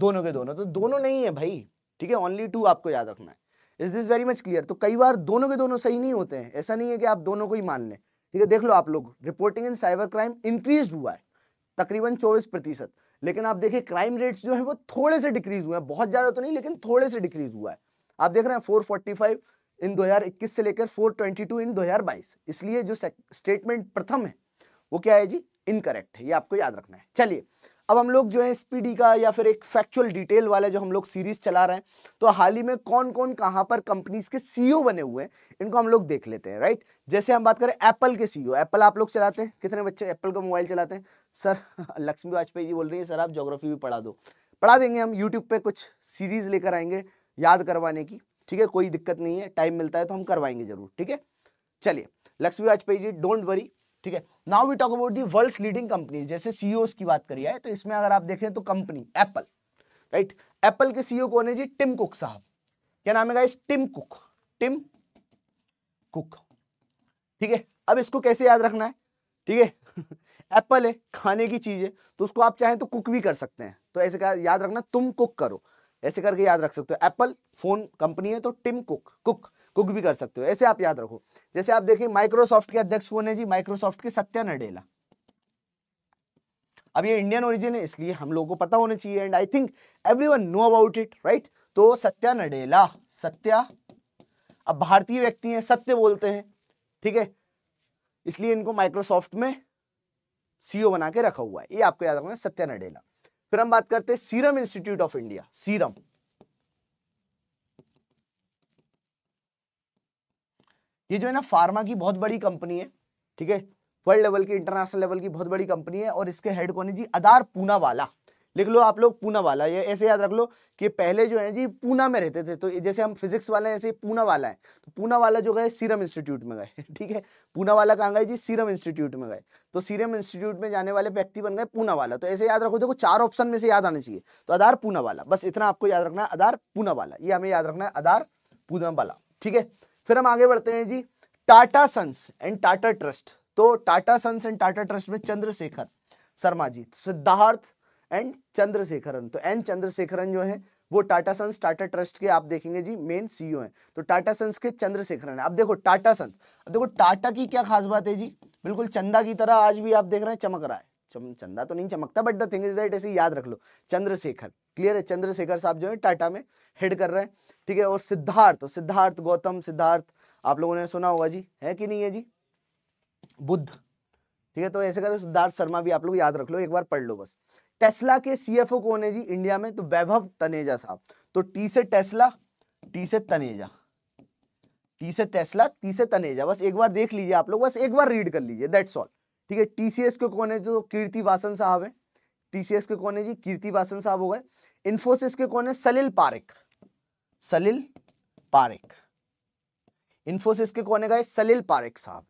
दोनों के दोनों तो दोनों नहीं है भाई ठीक है ओनली टू आपको याद रखना है is this very much clear तो कई बार दोनों के दोनों सही नहीं होते हैं ऐसा नहीं है कि आप दोनों को ही मान लें ठीक है देख लो आप लोग reporting in cyber crime increase हुआ है तकरीबन चौबीस प्रतिशत लेकिन आप देखिए क्राइम रेट्स जो है वो थोड़े से डिक्रीज हुए हैं बहुत ज़्यादा तो नहीं लेकिन थोड़े से डिक्रीज हुआ है आप देख रहे हैं 445 इन 2021 से लेकर 422 इन 2022 इसलिए जो स्टेटमेंट प्रथम है वो क्या है जी इनकरेक्ट है ये आपको याद रखना है चलिए अब हम लोग जो है स्पीडी का या फिर एक फैक्चुअल डिटेल वाला जो हम लोग सीरीज चला रहे हैं तो हाल ही में कौन कौन कहां पर कंपनीज के सीईओ e बने हुए हैं इनको हम लोग देख लेते हैं राइट जैसे हम बात करें एप्पल के सीईओ एप्पल e आप लोग चलाते हैं कितने बच्चे एप्पल का मोबाइल चलाते हैं सर लक्ष्मी वाजपेयी जी बोल रही है सर आप जोग्राफी भी पढ़ा दो पढ़ा देंगे हम यूट्यूब पर कुछ सीरीज लेकर आएंगे याद करवाने की ठीक है कोई दिक्कत नहीं है टाइम मिलता है तो हम करवाएंगे जरूर ठीक है चलिए लक्ष्मी वाजपेयी जी डोंट वरी ठीक है now we talk about the world leading company जैसे सीईओ e की बात करी है तो इसमें अगर आप देखें तो कंपनी एप्पल राइट एप्पल के सीईओ e कौन है जी टिम कुक साहब क्या नाम है टिम कुक टिम कुक ठीक है अब इसको कैसे याद रखना है ठीक है एप्पल है खाने की चीज है तो उसको आप चाहें तो कुक भी कर सकते हैं तो ऐसे का याद रखना तुम कुक करो ऐसे करके याद रख सकते हो एप्पल फोन कंपनी है तो टिम कुक कुक कुक भी कर सकते हो ऐसे आप याद रखो जैसे आप देखिए माइक्रोसॉफ्ट के अध्यक्ष कौन है जी माइक्रोसॉफ्ट के सत्या नडेला अब ये इंडियन ओरिजिन है इसलिए हम लोगों को पता होना चाहिए and I think every know about it right तो सत्या नडेला सत्या अब भारतीय व्यक्ति हैं सत्य बोलते हैं ठीक है इसलिए इनको माइक्रोसॉफ्ट में सीईओ e बना के रखा हुआ है ये आपको याद रखना सत्या नडेला फिर हम बात करते हैं Serum Institute of India Serum ये जो है ना फार्मा की बहुत बड़ी कंपनी है ठीक है वर्ल्ड लेवल की इंटरनेशनल लेवल की बहुत बड़ी कंपनी है और इसके हेड कौन है जी अदार पूनावाला लिख लो आप लोग पूना वाला ये ऐसे याद रख लो कि पहले जो है जी पूना में रहते थे तो जैसे हम फिजिक्स वाले हैं ऐसे पूना वाला है तो पूना वाला जो गए सीरम इंस्टीट्यूट में गए ठीक है पूना वाला कहाँ गए जी सीरम इंस्टीट्यूट में गए तो सीरम इंस्टीट्यूट में जाने वाले व्यक्ति बन गए पूना वाला तो ऐसे याद रखो देखो चार ऑप्शन में से याद आना चाहिए तो आधार पूना वाला बस इतना आपको याद रखना है आधार पूना वाला ये हमें याद रखना है आधार पूना वाला ठीक है फिर हम आगे बढ़ते हैं जी Tata Sons and Tata Trust तो Tata Sons and Tata Trust में चंद्रशेखर शर्मा जी सिद्धार्थ एंड चंद्रशेखरन तो एन चंद्रशेखरन जो है वो टाटा सन्स टाटा ट्रस्ट के आप देखेंगे जी मेन सीईओ e हैं तो टाटा सन्स के चंद्रशेखरन है अब देखो टाटा सन्स अब देखो टाटा की क्या खास बात है जी बिल्कुल चंदा की तरह आज भी आप देख रहे हैं चमक रहा है चंदा तो नहीं चमकता but the thing is that ऐसे याद रख लो चंद्रशेखर क्लियर है चंद्रशेखर साहब जो है टाटा में हेड कर रहे हैं ठीक है और सिद्धार्थ तो सिद्धार्थ गौतम सिद्धार्थ आप लोगों ने सुना होगा जी है कि नहीं है जी बुद्ध ठीक है तो ऐसे करो सिद्धार्थ शर्मा भी आप लोग याद रख लो एक बार पढ़ लो बस टेस्ला के सीएफओ कौन है जी इंडिया में तो वैभव तनेजा साहब तो टी से टेस्ला टी से तनेजा टी से टेस्ला टी से तनेजा बस एक बार देख लीजिए आप लोग बस एक बार रीड कर लीजिए दैट्स ऑल ठीक है टीसीएस के कौन है जो कीर्ति वासन साहब है टीसीएस के कौन है जी कीर्ति वासन साहब हो गए इन्फोसिस के कौन है सलील पारिक सलील पारिक इन्फोसिस के कौन है गए सलिल पारिक साहब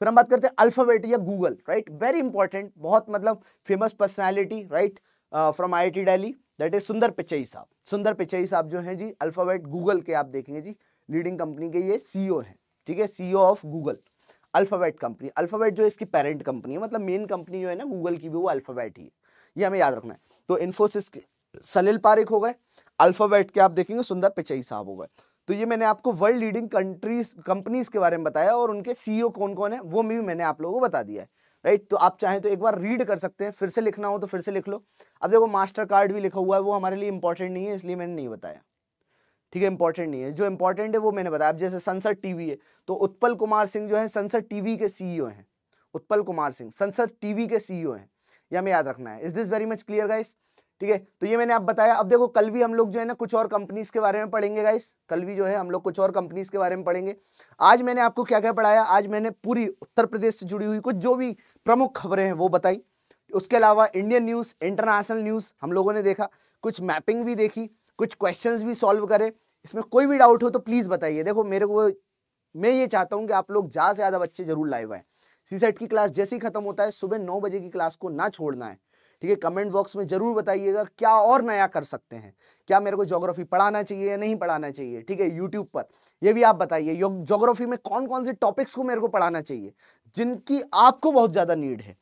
फिर हम बात करते हैं अल्फाबेट या गूगल राइट वेरी इंपॉर्टेंट बहुत मतलब famous personality right from I I T that is Sundar Pichai साहब सुंदर पिचई साहब जो है जी अल्फाबेट गूगल के आप देखेंगे जी लीडिंग कंपनी के ये सीईओ e हैं ठीक है CEO of Google Alphabet company Alphabet जो इसकी पेरेंट कंपनी है मतलब मेन कंपनी जो है ना गूगल की भी वो अल्फाबेट ही है ये हमें याद रखना है तो इन्फोसिस सलील पारिक हो गए अल्फाबेट के आप देखेंगे सुंदर पिचई साहब हो गए तो ये मैंने आपको वर्ल्ड लीडिंग कंट्रीज कंपनीज के बारे में बताया और उनके सीईओ e कौन कौन है वो भी मैंने आप लोगों को बता दिया है राइट तो आप चाहें तो एक बार रीड कर सकते हैं फिर से लिखना हो तो फिर से लिख लो अब देखो मास्टर कार्ड भी लिखा हुआ है वो हमारे लिए इंपॉर्टेंट नहीं है इसलिए मैंने नहीं बताया ठीक है इंपॉर्टेंट नहीं है जो इंपॉर्टेंट है वो मैंने बताया अब जैसे संसद टीवी है तो उत्पल कुमार सिंह जो है संसद टीवी के सीईओ e हैं उत्पल कुमार सिंह संसद टीवी के सीईओ e हैं यह हमें याद रखना है is this very much clear guys ठीक है तो ये मैंने आप बताया अब देखो कल भी हम लोग जो है ना कुछ और कंपनीज के बारे में पढ़ेंगे गाइस कल भी जो है हम लोग कुछ और कंपनीज के बारे में पढ़ेंगे आज मैंने आपको क्या क्या पढ़ाया आज मैंने पूरी उत्तर प्रदेश से जुड़ी हुई कुछ जो भी प्रमुख खबरें हैं वो बताई उसके अलावा इंडियन न्यूज़ इंटरनेशनल न्यूज़ हम लोगों ने देखा कुछ मैपिंग भी देखी कुछ क्वेश्चन भी सॉल्व करे इसमें कोई भी डाउट हो तो प्लीज़ बताइए देखो मेरे को मैं ये चाहता हूँ कि आप लोग ज़्यादा से ज़्यादा बच्चे जरूर लाइव आए सी की क्लास जैसे ही खत्म होता है सुबह नौ बजे की क्लास को ना छोड़ना है ठीक है कमेंट बॉक्स में ज़रूर बताइएगा क्या और नया कर सकते हैं क्या मेरे को जोग्राफी पढ़ाना चाहिए या नहीं पढ़ाना चाहिए ठीक है यूट्यूब पर यह भी आप बताइए जोग्राफी में कौन कौन से टॉपिक्स को मेरे को पढ़ाना चाहिए जिनकी आपको बहुत ज़्यादा नीड है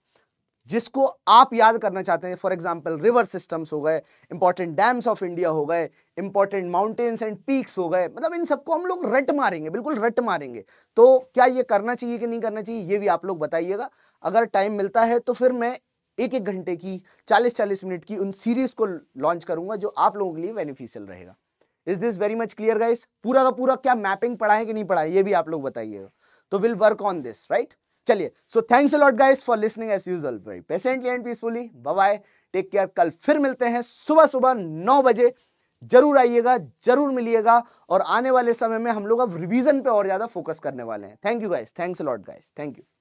जिसको आप याद करना चाहते हैं फॉर एग्जाम्पल रिवर सिस्टम्स हो गए इंपॉर्टेंट डैम्स ऑफ इंडिया हो गए इंपॉर्टेंट माउंटेन्स एंड पीक्स हो गए मतलब इन सबको हम लोग रट मारेंगे बिल्कुल रट मारेंगे तो क्या ये करना चाहिए कि नहीं करना चाहिए ये भी आप लोग बताइएगा अगर टाइम मिलता है तो फिर मैं एक एक घंटे की चालीस चालीस मिनट की उन सीरीज को लॉन्च करूंगा जो आप लोगों के लिए बेनिफिशियल रहेगा is this very much clear guys पूरा का पूरा क्या मैपिंग पढ़ाए कि नहीं पढ़ाए ये भी आप लोग बताइएगा तो will work on this right चलिए so thanks a lot guys for listening as use very patiently and peacefully bye take care कल फिर मिलते हैं सुबह सुबह नौ बजे जरूर आइएगा जरूर मिलिएगा और आने वाले समय में हम लोग अब रिवीजन पे और ज़्यादा फोकस करने वाले हैं thank you guys thanks a lot guys thank you